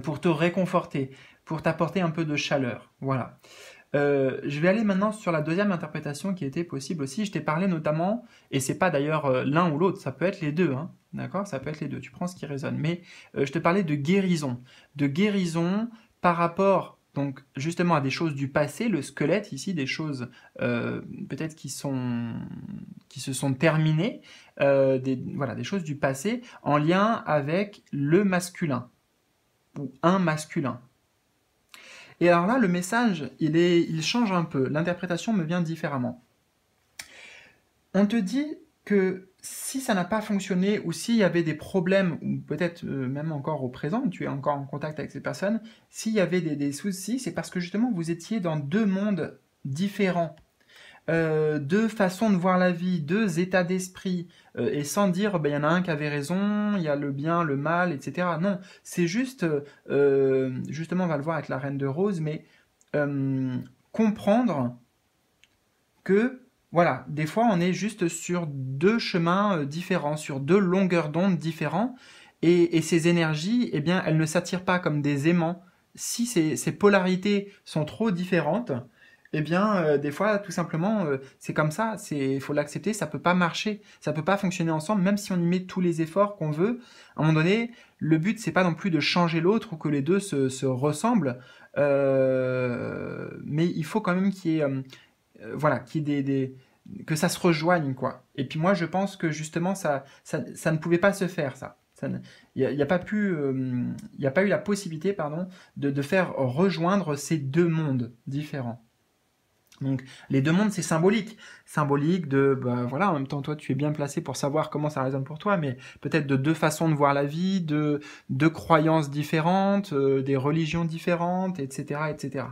pour te réconforter, pour t'apporter un peu de chaleur. Voilà. Euh, je vais aller maintenant sur la deuxième interprétation qui était possible aussi. Je t'ai parlé notamment, et c'est pas d'ailleurs euh, l'un ou l'autre, ça peut être les deux, hein. d'accord Ça peut être les deux, tu prends ce qui résonne. Mais euh, je te parlais de guérison, de guérison par rapport donc justement à des choses du passé, le squelette ici, des choses peut-être qui, sont, qui se sont terminées, voilà, des choses du passé en lien avec le masculin, ou un masculin, et alors là, le message, il, est, il change un peu. L'interprétation me vient différemment. On te dit que si ça n'a pas fonctionné ou s'il y avait des problèmes, ou peut-être euh, même encore au présent, tu es encore en contact avec ces personnes, s'il y avait des, des soucis, c'est parce que justement vous étiez dans deux mondes différents euh, deux façons de voir la vie, deux états d'esprit, euh, et sans dire bah, il y en a un qui avait raison, il y a le bien, le mal, etc. Non, c'est juste, euh, justement, on va le voir avec la Reine de Rose, mais comprendre que, voilà, des fois on est juste sur deux chemins différents, sur deux longueurs d'ondes différents, et, ces énergies, eh bien, elles ne s'attirent pas comme des aimants. Si ces polarités sont trop différentes, eh bien, euh, des fois, tout simplement, euh, c'est comme ça. Il faut l'accepter. Ça peut pas marcher. Ça ne peut pas fonctionner ensemble, même si on y met tous les efforts qu'on veut. À un moment donné, le but, c'est pas non plus de changer l'autre ou que les deux se, ressemblent. Euh, mais il faut quand même qu'il y ait, voilà, des, des, que ça se rejoigne, Et puis moi, je pense que justement, ça, ça, ne pouvait pas se faire, ça. Il n'y a, pas a pas eu la possibilité, pardon, de faire rejoindre ces deux mondes différents. Donc les deux mondes, c'est symbolique. Symbolique de, bah, voilà, en même temps, toi, tu es bien placé pour savoir comment ça résonne pour toi, mais peut-être de deux façons de voir la vie, de deux croyances différentes, euh, des religions différentes, etc., etc.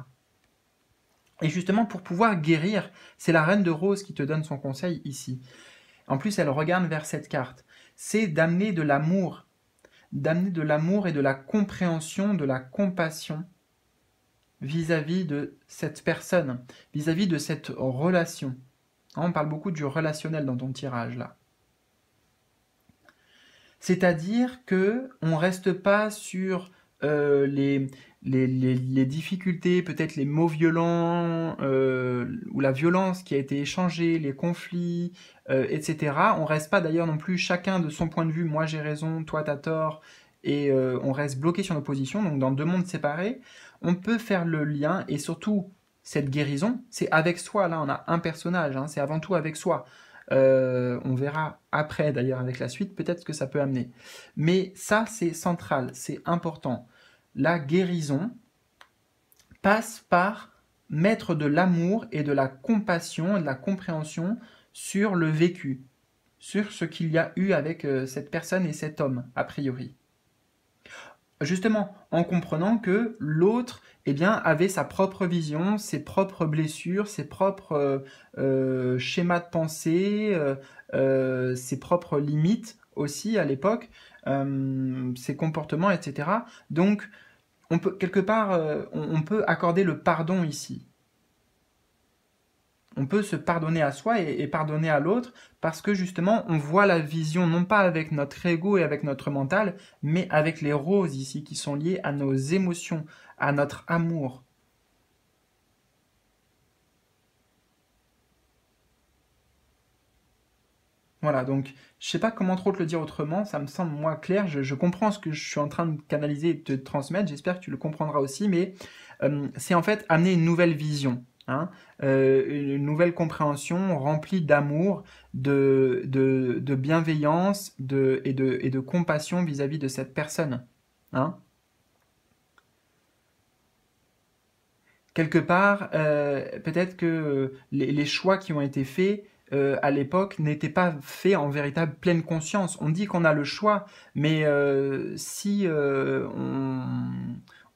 Et justement, pour pouvoir guérir, c'est la reine de rose qui te donne son conseil ici. En plus, elle regarde vers cette carte. C'est d'amener de l'amour, d'amener de l'amour et de la compréhension, de la compassion vis-à-vis de cette personne, vis-à-vis de cette relation. Hein, on parle beaucoup du relationnel dans ton tirage là. C'est-à-dire que on reste pas sur euh, les, difficultés, peut-être les mots violents euh, ou la violence qui a été échangée, les conflits, euh, etc. On reste pas d'ailleurs non plus chacun de son point de vue. Moi j'ai raison, toi as tort, et on reste bloqué sur nos positions, donc dans deux mondes séparés on peut faire le lien et surtout cette guérison, c'est avec soi. Là, on a un personnage, hein, c'est avant tout avec soi. Euh, on verra après d'ailleurs avec la suite, peut-être que ça peut amener. Mais ça, c'est central, c'est important. La guérison passe par mettre de l'amour et de la compassion et de la compréhension sur le vécu, sur ce qu'il y a eu avec euh, cette personne et cet homme, a priori. Justement, en comprenant que l'autre eh bien, avait sa propre vision, ses propres blessures, ses propres euh, euh, schémas de pensée, euh, ses propres limites aussi à l'époque, ses comportements, etc. Donc, peut, quelque part, on peut accorder le pardon ici on peut se pardonner à soi et, pardonner à l'autre parce que justement on voit la vision non pas avec notre ego et avec notre mental, mais avec les roses ici qui sont liées à nos émotions, à notre amour. Voilà, donc je sais pas comment trop te le dire autrement, ça me semble moins clair, je, comprends ce que je suis en train de canaliser et de te transmettre, j'espère que tu le comprendras aussi, mais euh, c'est en fait amener une nouvelle vision, Hein. Euh, une nouvelle compréhension remplie d'amour, de, de, bienveillance de, et, de, et de compassion vis-à-vis de cette personne. Hein. Quelque part, euh, peut-être que les, choix qui ont été faits euh, à l'époque n'étaient pas faits en véritable pleine conscience. On dit qu'on a le choix, mais si on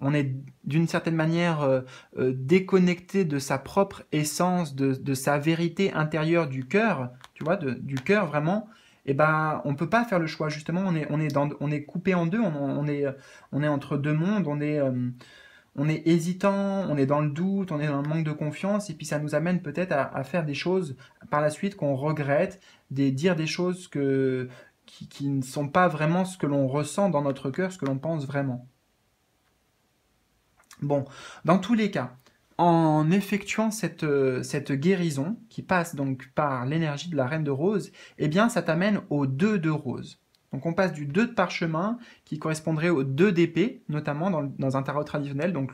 on est d'une certaine manière euh, euh, déconnecté de sa propre essence, de, sa vérité intérieure du cœur, tu vois, du cœur vraiment, et eh ben on peut pas faire le choix. Justement, on est, on est, on est coupé en deux, on, est, on est entre deux mondes, on est, euh, on est hésitant, on est dans le doute, on est dans le manque de confiance, et puis ça nous amène peut-être à, faire des choses par la suite qu'on regrette, des, dire des choses que, qui, qui ne sont pas vraiment ce que l'on ressent dans notre cœur, ce que l'on pense vraiment. Bon, dans tous les cas, en effectuant euh, cette, guérison qui passe donc par l'énergie de la reine de rose, eh bien ça t'amène au 2 de rose. Donc on passe du 2 de parchemin, qui correspondrait au 2 d'épée, notamment dans, un tarot traditionnel, donc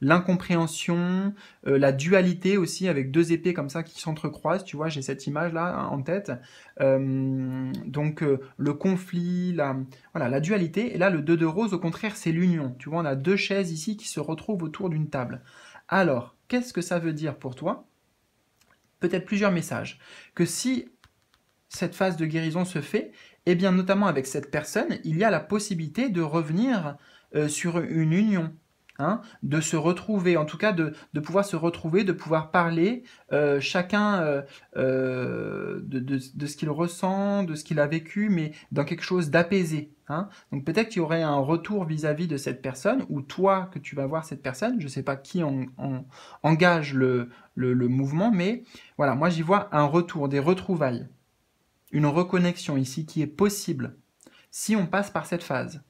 l'incompréhension, euh, la dualité aussi, avec deux épées comme ça qui s'entrecroisent, tu vois, j'ai cette image-là hein, en tête. Euh, donc euh, le conflit, la, voilà, la dualité, et là le 2 de rose, au contraire, c'est l'union. Tu vois, on a deux chaises ici qui se retrouvent autour d'une table. Alors, qu'est-ce que ça veut dire pour toi Peut-être plusieurs messages. Que si cette phase de guérison se fait, eh bien, notamment avec cette personne, il y a la possibilité de revenir euh, sur une union, hein, de se retrouver, en tout cas de, de pouvoir se retrouver, de pouvoir parler euh, chacun euh, de, de, ce qu'il ressent, de ce qu'il a vécu, mais dans quelque chose d'apaisé. Hein. Donc peut-être qu'il y aurait un retour vis-à-vis de cette personne, ou toi que tu vas voir cette personne, je ne sais pas qui engage le, le, le mouvement, mais voilà, moi j'y vois un retour, des retrouvailles une reconnexion ici qui est possible si on passe par cette phase.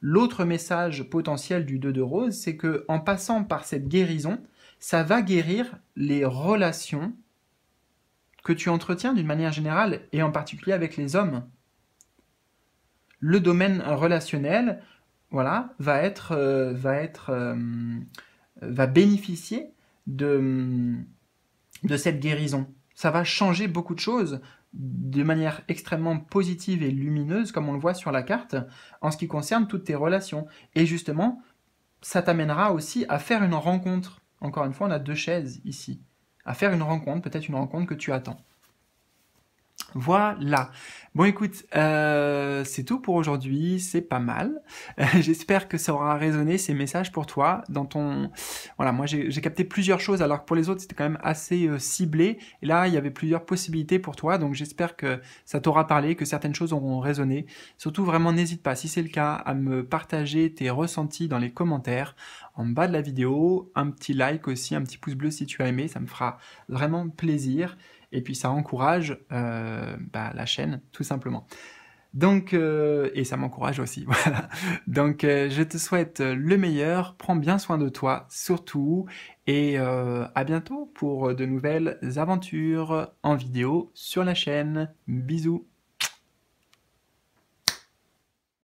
L'autre message potentiel du 2 de rose, c'est que en passant par cette guérison, ça va guérir les relations que tu entretiens d'une manière générale et en particulier avec les hommes. Le domaine relationnel, voilà, va être, euh, va être, euh, va bénéficier de, de cette guérison. Ça va changer beaucoup de choses de manière extrêmement positive et lumineuse, comme on le voit sur la carte, en ce qui concerne toutes tes relations. Et justement, ça t'amènera aussi à faire une rencontre. Encore une fois, on a deux chaises ici. À faire une rencontre, peut-être une rencontre que tu attends. Voilà. Bon écoute, euh, c'est tout pour aujourd'hui, c'est pas mal. Euh, j'espère que ça aura résonné ces messages pour toi dans ton voilà, moi j'ai capté plusieurs choses alors que pour les autres c'était quand même assez euh, ciblé et là il y avait plusieurs possibilités pour toi donc j'espère que ça t'aura parlé, que certaines choses auront résonné. Surtout vraiment n'hésite pas si c'est le cas à me partager tes ressentis dans les commentaires en bas de la vidéo, un petit like aussi, un petit pouce bleu si tu as aimé, ça me fera vraiment plaisir et puis ça encourage euh, bah, la chaîne tout simplement. Donc, euh, et ça m'encourage aussi, <laughs> voilà. Donc, euh, je te souhaite le meilleur, prends bien soin de toi, surtout, et à bientôt pour de nouvelles aventures en vidéo sur la chaîne. Bisous